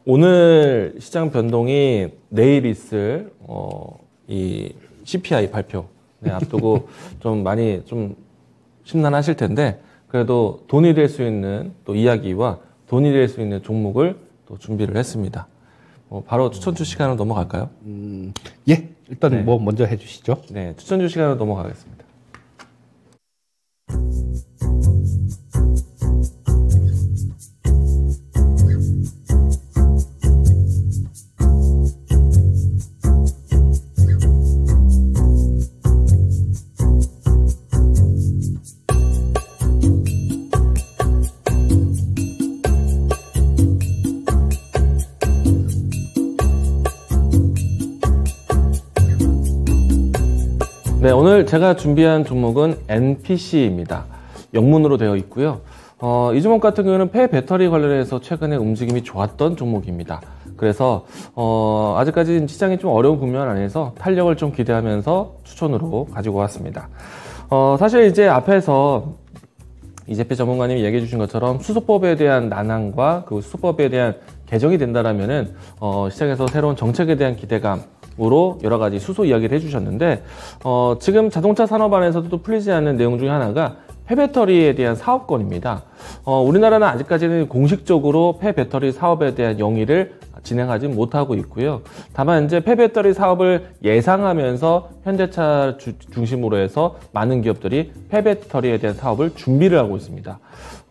[SPEAKER 2] 오늘 시장 변동이 내일 있을 어, 이 CPI 발표 네, 앞두고 좀 많이 좀 심란하실 텐데 그래도 돈이 될 수 있는 또 이야기와 돈이 될 수 있는 종목을 또 준비를 했습니다. 어, 바로 추천주 시간으로 넘어갈까요? 음, 예, 일단 네. 뭐 먼저 해주시죠. 네, 추천주 시간으로 넘어가겠습니다. 제가 준비한 종목은 NPC입니다. 영문으로 되어 있고요. 어, 이 종목 같은 경우는 폐 배터리 관련해서 최근에 움직임이 좋았던 종목입니다. 그래서 어, 아직까지 시장이 좀 어려운 국면 안에서 탄력을 좀 기대하면서 추천으로 가지고 왔습니다. 어, 사실 이제 앞에서 이재표 전문가님이 얘기해 주신 것처럼 수소법에 대한 난항과 그 수소법에 대한 개정이 된다라면은 어, 시장에서 새로운 정책에 대한 기대감 으로 여러 가지 수소 이야기를 해주셨는데 어, 지금 자동차 산업 안에서도 또 풀리지 않는 내용 중에 하나가 폐배터리에 대한 사업권입니다. 어, 우리나라는 아직까지는 공식적으로 폐배터리 사업에 대한 영위를 진행하지 못하고 있고요. 다만 이제 폐배터리 사업을 예상하면서 현대차 중심으로 해서 많은 기업들이 폐배터리에 대한 사업을 준비를 하고 있습니다.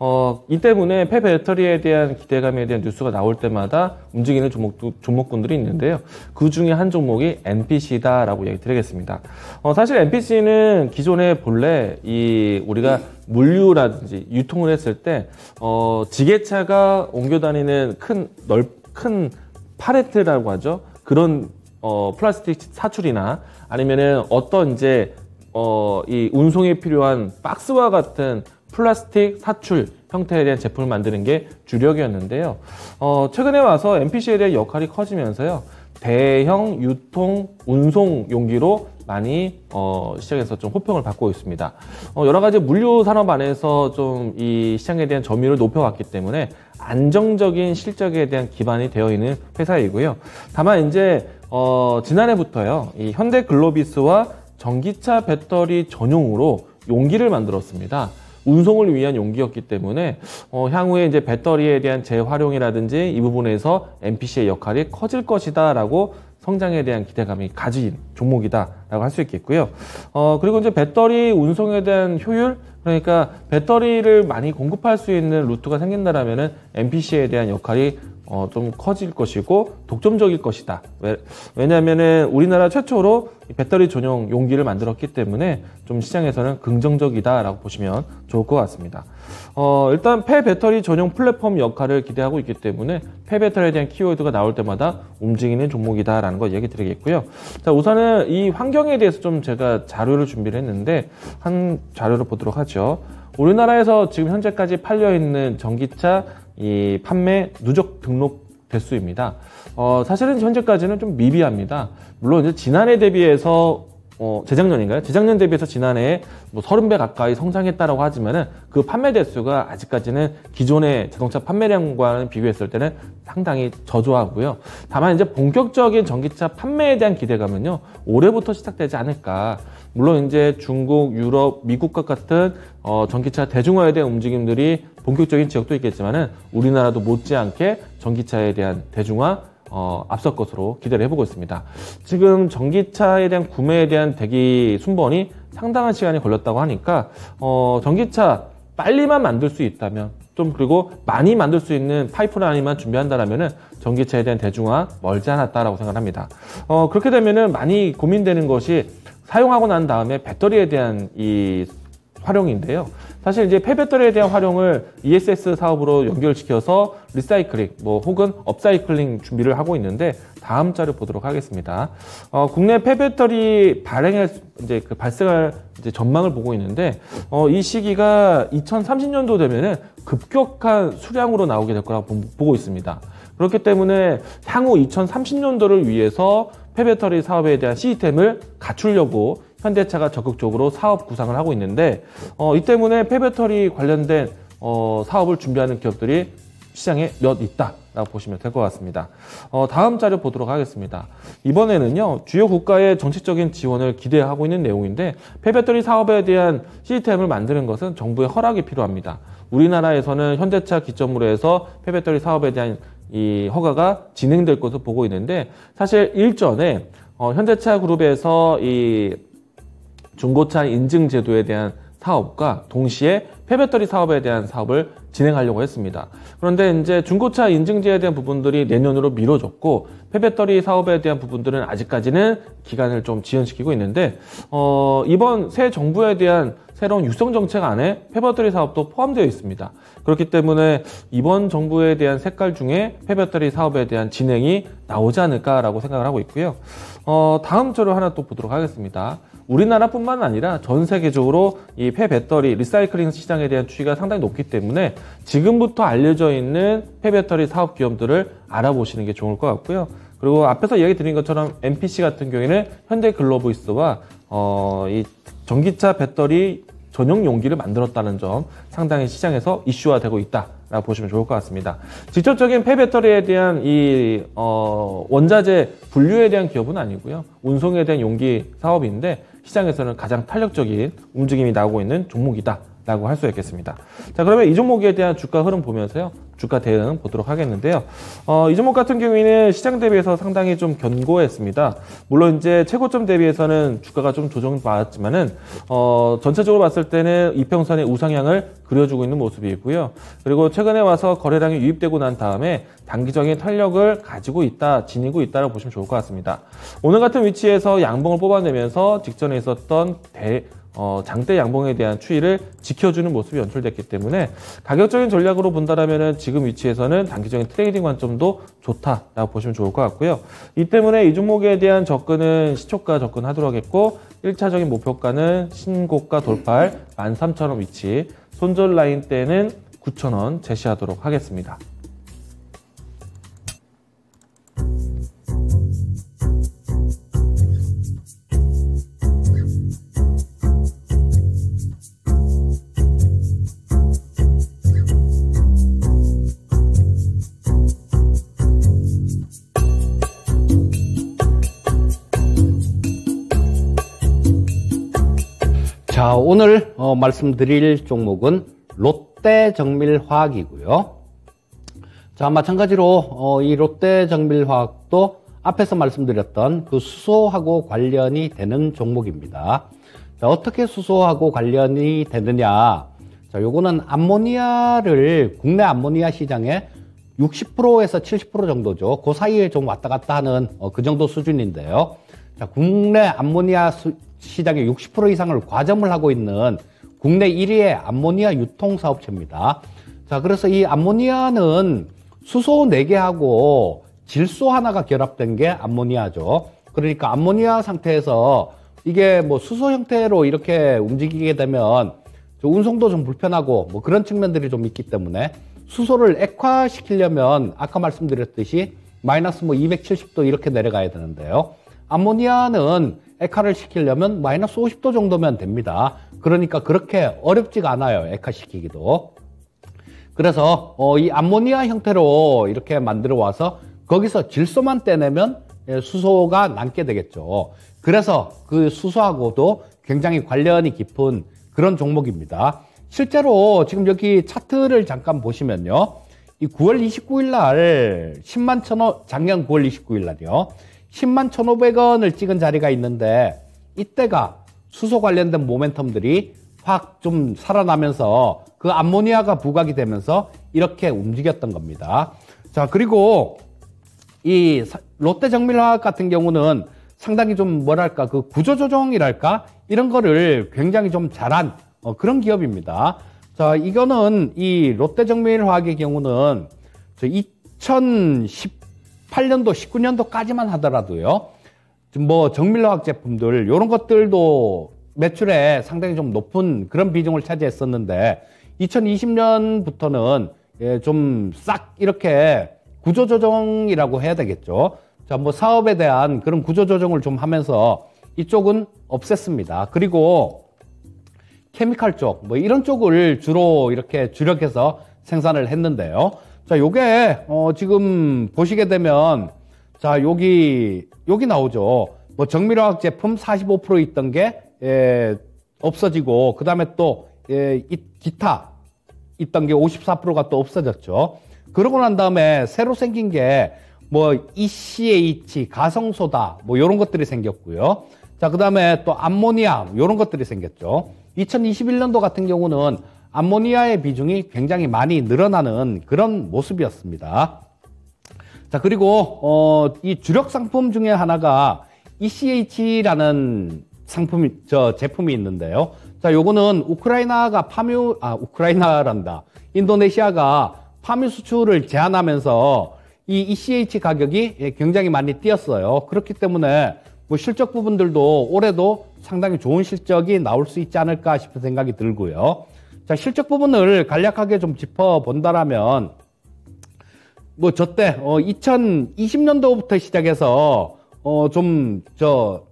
[SPEAKER 2] 어, 이 때문에 폐 배터리에 대한 기대감에 대한 뉴스가 나올 때마다 움직이는 종목도, 종목군들이 있는데요. 그 중에 한 종목이 NPC다라고 얘기 드리겠습니다. 어, 사실 NPC는 기존에 본래 이 우리가 물류라든지 유통을 했을 때 어, 지게차가 옮겨 다니는 큰 넓큰 파레트라고 하죠. 그런 어, 플라스틱 사출이나 아니면은 어떤 이제 어, 이 운송에 필요한 박스와 같은 플라스틱 사출 형태에 대한 제품을 만드는 게 주력이었는데요. 어, 최근에 와서 m p c 에 대한 역할이 커지면서요. 대형 유통 운송 용기로 많이 어, 시작해서좀 호평을 받고 있습니다. 어, 여러 가지 물류 산업 안에서 좀 이 시장에 대한 점유율을 높여왔기 때문에 안정적인 실적에 대한 기반이 되어 있는 회사이고요. 다만 이제 어, 지난해부터요. 이 현대 글로비스와 전기차 배터리 전용으로 용기를 만들었습니다. 운송을 위한 용기였기 때문에 어, 향후에 이제 배터리에 대한 재활용이라든지 이 부분에서 NPC의 역할이 커질 것이다라고 성장에 대한 기대감이 가진 종목이다라고 할 수 있겠고요. 어, 그리고 이제 배터리 운송에 대한 효율 그러니까 배터리를 많이 공급할 수 있는 루트가 생긴다라면은 NPC에 대한 역할이 어, 좀 커질 것이고 독점적일 것이다. 왜, 냐하면은 우리나라 최초로 배터리 전용 용기를 만들었기 때문에 좀 시장에서는 긍정적이다라고 보시면 좋을 것 같습니다. 어, 일단 폐 배터리 전용 플랫폼 역할을 기대하고 있기 때문에 폐 배터리에 대한 키워드가 나올 때마다 움직이는 종목이다라는 거 얘기 드리겠고요. 자, 우선은 이 환경에 대해서 좀 제가 자료를 준비를 했는데 한 자료를 보도록 하죠. 우리나라에서 지금 현재까지 팔려 있는 전기차 이 판매 누적 등록 대수입니다. 어, 사실은 현재까지는 좀 미비합니다. 물론 이제 지난해 대비해서 어, 재작년인가요? 재작년 대비해서 지난해에 뭐 30배 가까이 성장했다라고 하지만은 그 판매 대수가 아직까지는 기존의 자동차 판매량과는 비교했을 때는 상당히 저조하고요. 다만 이제 본격적인 전기차 판매에 대한 기대감은요, 올해부터 시작되지 않을까. 물론 이제 중국, 유럽, 미국과 같은 어, 전기차 대중화에 대한 움직임들이 본격적인 지역도 있겠지만은 우리나라도 못지않게 전기차에 대한 대중화, 어, 앞서 것으로 기대를 해보고 있습니다. 지금 전기차에 대한 구매에 대한 대기 순번이 상당한 시간이 걸렸다고 하니까 어, 전기차 빨리만 만들 수 있다면 좀 그리고 많이 만들 수 있는 파이프라인만 준비한다라면은 전기차에 대한 대중화 멀지 않았다라고 생각합니다. 어, 그렇게 되면은 많이 고민되는 것이 사용하고 난 다음에 배터리에 대한 이 활용인데요. 사실 이제 폐배터리에 대한 활용을 ESS 사업으로 연결시켜서 리사이클링 뭐 혹은 업사이클링 준비를 하고 있는데 다음 자료 보도록 하겠습니다. 어, 국내 폐배터리 발행 이제 그 발생할 이제 전망을 보고 있는데 어, 이 시기가 2030년도 되면은 급격한 수량으로 나오게 될 거라고 보고 있습니다. 그렇기 때문에 향후 2030년도를 위해서 폐배터리 사업에 대한 시스템을 갖추려고 현대차가 적극적으로 사업 구상을 하고 있는데 어, 이 때문에 폐배터리 관련된 어, 사업을 준비하는 기업들이 시장에 몇 있다라고 보시면 될 것 같습니다. 어, 다음 자료 보도록 하겠습니다. 이번에는요 주요 국가의 정책적인 지원을 기대하고 있는 내용인데 폐배터리 사업에 대한 시스템을 만드는 것은 정부의 허락이 필요합니다. 우리나라에서는 현대차 기점으로 해서 폐배터리 사업에 대한 이 허가가 진행될 것으로 보고 있는데 사실 일전에 어, 현대차 그룹에서 이 중고차 인증 제도에 대한 사업과 동시에 폐배터리 사업에 대한 사업을 진행하려고 했습니다. 그런데 이제 중고차 인증제에 대한 부분들이 내년으로 미뤄졌고 폐배터리 사업에 대한 부분들은 아직까지는 기간을 좀 지연시키고 있는데 어, 이번 새 정부에 대한 새로운 육성 정책 안에 폐배터리 사업도 포함되어 있습니다. 그렇기 때문에 이번 정부에 대한 색깔 중에 폐배터리 사업에 대한 진행이 나오지 않을까라고 생각을 하고 있고요. 어, 다음 주로 하나 또 보도록 하겠습니다. 우리나라뿐만 아니라 전 세계적으로 이 폐배터리 리사이클링 시장에 대한 추이가 상당히 높기 때문에 지금부터 알려져 있는 폐배터리 사업 기업들을 알아보시는 게 좋을 것 같고요. 그리고 앞에서 이야기 드린 것처럼 MPC 같은 경우에는 현대 글로브이스와 어, 이 전기차 배터리 전용 용기를 만들었다는 점 상당히 시장에서 이슈화되고 있다라고 보시면 좋을 것 같습니다. 직접적인 폐배터리에 대한 이어 원자재 분류에 대한 기업은 아니고요. 운송에 대한 용기 사업인데 시장에서는 가장 탄력적인 움직임이 나오고 있는 종목이다 라고 할 수 있겠습니다. 자, 그러면 이 종목에 대한 주가 흐름 보면서요. 주가 대응 보도록 하겠는데요. 어, 이 종목 같은 경우에는 시장 대비해서 상당히 좀 견고했습니다. 물론 이제 최고점 대비해서는 주가가 좀 조정받았지만은 어, 전체적으로 봤을 때는 이평선의 우상향을 그려주고 있는 모습이고요. 있 그리고 최근에 와서 거래량이 유입되고 난 다음에 단기적인 탄력을 가지고 있다, 지니고 있다라고 보시면 좋을 것 같습니다. 오늘 같은 위치에서 양봉을 뽑아내면서 직전에 있었던 대, 어, 장대 양봉에 대한 추이를 지켜주는 모습이 연출됐기 때문에 가격적인 전략으로 본다라면 지금 위치에서는 단기적인 트레이딩 관점도 좋다라고 보시면 좋을 것 같고요. 이 때문에 이 종목에 대한 접근은 시초가 접근하도록 하겠고 1차적인 목표가는 신고가 돌파할 13,000원 위치, 손절 라인 때는 9,000원 제시하도록 하겠습니다.
[SPEAKER 1] 말씀드릴 종목은 롯데정밀화학이고요. 자 마찬가지로 어, 이 롯데정밀화학도 앞에서 말씀드렸던 그 수소하고 관련이 되는 종목입니다. 자, 어떻게 수소하고 관련이 되느냐? 자, 요거는 암모니아를 국내 암모니아 시장에 60%에서 70% 정도죠. 그 사이에 좀 왔다 갔다 하는 어, 그 정도 수준인데요. 자, 국내 암모니아 수, 시장의 60% 이상을 과점을 하고 있는 국내 1위의 암모니아 유통 사업체입니다. 자, 그래서 이 암모니아는 수소 4개하고 질소 하나가 결합된 게 암모니아죠. 그러니까 암모니아 상태에서 이게 뭐 수소 형태로 이렇게 움직이게 되면 운송도 좀 불편하고 뭐 그런 측면들이 좀 있기 때문에 수소를 액화시키려면 아까 말씀드렸듯이 마이너스 뭐 270도 이렇게 내려가야 되는데요. 암모니아는 액화를 시키려면 마이너스 50도 정도면 됩니다. 그러니까 그렇게 어렵지가 않아요. 액화시키기도. 그래서 어, 이 암모니아 형태로 이렇게 만들어 와서 거기서 질소만 떼내면 예, 수소가 남게 되겠죠. 그래서 그 수소하고도 굉장히 관련이 깊은 그런 종목입니다. 실제로 지금 여기 차트를 잠깐 보시면요. 이 9월 29일 날 10만 천원, 작년 9월 29일 날이요. 10만 1,500원을 찍은 자리가 있는데 이때가 수소 관련된 모멘텀들이 확 좀 살아나면서 그 암모니아가 부각이 되면서 이렇게 움직였던 겁니다. 자, 그리고 이 롯데 정밀화학 같은 경우는 상당히 좀 뭐랄까 그 구조조정이랄까 이런 거를 굉장히 좀 잘한 어, 그런 기업입니다. 자, 이거는 이 롯데정밀화학의 경우는 2010 18년도, 19년도까지만 하더라도요. 뭐 정밀화학 제품들 이런 것들도 매출에 상당히 좀 높은 그런 비중을 차지했었는데 2020년부터는 예, 좀싹 이렇게 구조조정이라고 해야 되겠죠. 자, 뭐 사업에 대한 그런 구조조정을 좀 하면서 이쪽은 없앴습니다. 그리고 케미칼 쪽, 뭐 이런 쪽을 주로 이렇게 주력해서 생산을 했는데요. 자, 요게, 어, 지금 보시게 되면, 자, 여기, 여기 나오죠. 뭐 정밀화학 제품 45% 있던 게, 예, 없어지고, 그 다음에 또, 예, 이, 기타 있던 게 54%가 또 없어졌죠. 그러고 난 다음에 새로 생긴 게, 뭐, ECH, 가성소다, 뭐, 요런 것들이 생겼고요. 자, 그 다음에 또 암모니아, 요런 것들이 생겼죠. 2021년도 같은 경우는 암모니아의 비중이 굉장히 많이 늘어나는 그런 모습이었습니다. 자, 그리고, 어, 이 주력 상품 중에 하나가 ECH라는 상품저 제품이 있는데요. 자, 요거는 우크라이나가 파뮤, 아, 우크라이나란다. 인도네시아가 파뮤 수출을 제한하면서 이 ECH 가격이 굉장히 많이 뛰었어요. 그렇기 때문에 뭐 실적 부분들도 올해도 상당히 좋은 실적이 나올 수 있지 않을까 싶은 생각이 들고요. 자, 실적 부분을 간략하게 좀 짚어본다라면, 뭐, 저 때, 어, 2020년도부터 시작해서, 어, 좀, 저,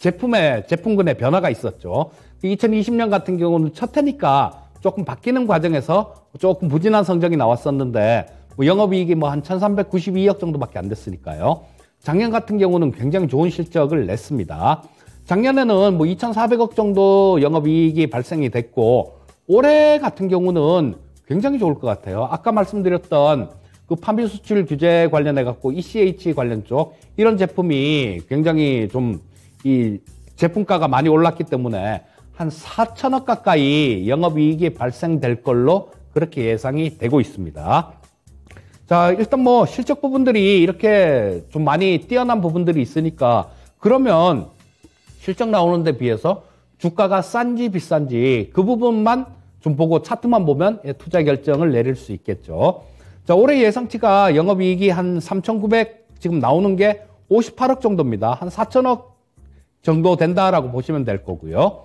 [SPEAKER 1] 제품의, 제품군의 변화가 있었죠. 2020년 그 같은 경우는 첫 해니까 조금 바뀌는 과정에서 조금 부진한 성적이 나왔었는데, 뭐 영업이익이 뭐 한 1392억 정도밖에 안 됐으니까요. 작년 같은 경우는 굉장히 좋은 실적을 냈습니다. 작년에는 뭐 2,400억 정도 영업이익이 발생이 됐고 올해 같은 경우는 굉장히 좋을 것 같아요. 아까 말씀드렸던 그판비 수출 규제 관련해 갖고 ECH 관련 쪽 이런 제품이 굉장히 좀 이 제품가가 많이 올랐기 때문에 한 4천억 가까이 영업이익이 발생될 걸로 그렇게 예상이 되고 있습니다. 자, 일단 뭐 실적 부분들이 이렇게 좀 많이 뛰어난 부분들이 있으니까 그러면 실적 나오는 데 비해서 주가가 싼지 비싼지 그 부분만 좀 보고 차트만 보면 예, 투자 결정을 내릴 수 있겠죠. 자, 올해 예상치가 영업이익이 한 3,900 지금 나오는 게 58억 정도입니다. 한 4천억 정도 된다라고 보시면 될 거고요.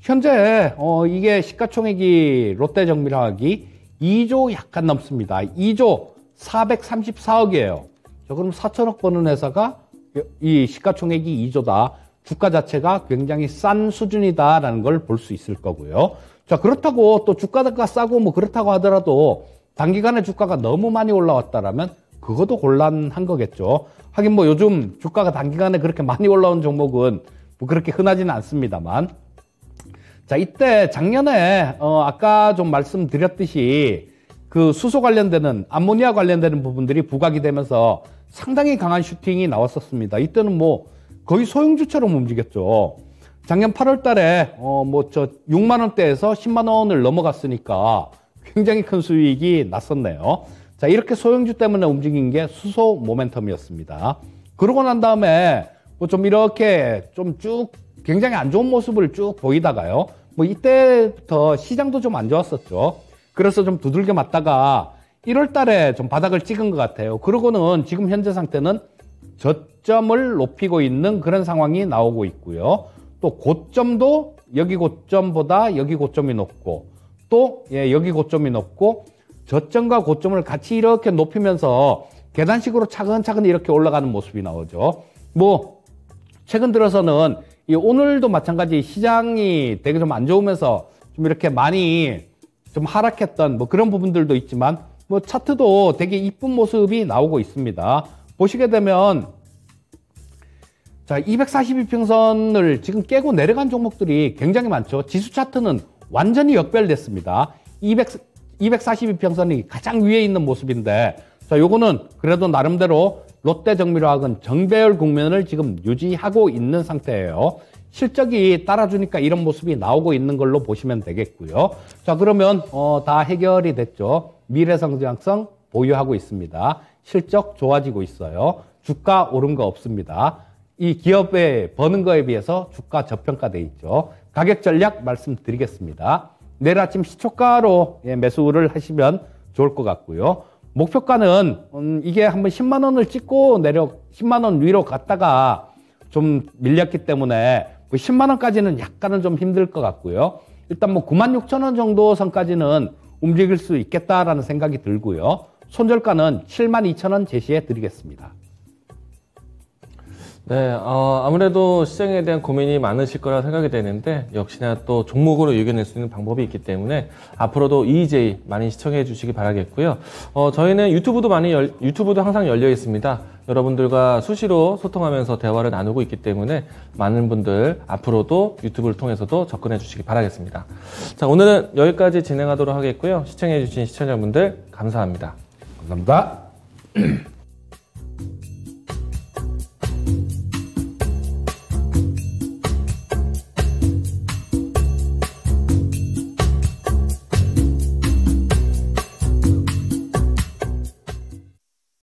[SPEAKER 1] 현재 어, 이게 시가총액이 롯데정밀화학이 2조 약간 넘습니다. 2조 434억이에요. 자, 그럼 4천억 버는 회사가 이 시가총액이 2조다. 주가 자체가 굉장히 싼 수준이다라는 걸 볼 수 있을 거고요. 자, 그렇다고 또 주가가 싸고 뭐 그렇다고 하더라도 단기간에 주가가 너무 많이 올라왔다라면 그것도 곤란한 거겠죠. 하긴 뭐 요즘 주가가 단기간에 그렇게 많이 올라온 종목은 뭐 그렇게 흔하지는 않습니다만. 자, 이때 작년에, 어, 아까 좀 말씀드렸듯이 그 수소 관련되는, 암모니아 관련되는 부분들이 부각이 되면서 상당히 강한 슈팅이 나왔었습니다. 이때는 뭐 거의 소형주처럼 움직였죠. 작년 8월 달에, 어, 뭐, 저 6만원대에서 10만원을 넘어갔으니까 굉장히 큰 수익이 났었네요. 자, 이렇게 소형주 때문에 움직인 게 수소 모멘텀이었습니다. 그러고 난 다음에 뭐 좀 이렇게 좀 쭉 굉장히 안 좋은 모습을 쭉 보이다가요. 뭐 이때부터 시장도 좀 안 좋았었죠. 그래서 좀 두들겨 맞다가 1월 달에 좀 바닥을 찍은 것 같아요. 그러고는 지금 현재 상태는 저점을 높이고 있는 그런 상황이 나오고 있고요. 또 고점도 여기 고점보다 여기 고점이 높고 또 예, 여기 고점이 높고 저점과 고점을 같이 이렇게 높이면서 계단식으로 차근차근 이렇게 올라가는 모습이 나오죠. 뭐 최근 들어서는 오늘도 마찬가지 시장이 되게 좀 안 좋으면서 좀 이렇게 많이 좀 하락했던 뭐 그런 부분들도 있지만 뭐 차트도 되게 이쁜 모습이 나오고 있습니다. 보시게 되면 자 242평선을 지금 깨고 내려간 종목들이 굉장히 많죠. 지수 차트는 완전히 역별됐습니다. 200, 242평선이 가장 위에 있는 모습인데 자 요거는 그래도 나름대로 롯데정밀화학은 정배열 국면을 지금 유지하고 있는 상태예요. 실적이 따라주니까 이런 모습이 나오고 있는 걸로 보시면 되겠고요. 자 그러면 어, 다 해결이 됐죠. 미래성장성 보유하고 있습니다. 실적 좋아지고 있어요. 주가 오른 거 없습니다. 이기업에 버는 거에 비해서 주가 저평가돼 있죠. 가격 전략 말씀드리겠습니다. 내일 아침 시초가로 예, 매수를 하시면 좋을 것 같고요. 목표가는 음, 이게 한번 10만 원을 찍고 내려 10만 원 위로 갔다가 좀 밀렸기 때문에 그 10만 원까지는 약간은 좀 힘들 것 같고요. 일단 뭐 9만 6천 원 정도 선까지는 움직일 수 있겠다라는 생각이 들고요. 손절가는 72,000원 제시해 드리겠습니다.
[SPEAKER 2] 네, 어, 아무래도 시장에 대한 고민이 많으실 거라 생각이 되는데 역시나 또 종목으로 의견낼 수 있는 방법이 있기 때문에 앞으로도 EJ 많이 시청해 주시기 바라겠고요. 어, 저희는 유튜브도 많이 열, 유튜브도 항상 열려 있습니다. 여러분들과 수시로 소통하면서 대화를 나누고 있기 때문에 많은 분들 앞으로도 유튜브를 통해서도 접근해 주시기 바라겠습니다. 자, 오늘은 여기까지 진행하도록 하겠고요. 시청해 주신 시청자분들 감사합니다. 감사합니다.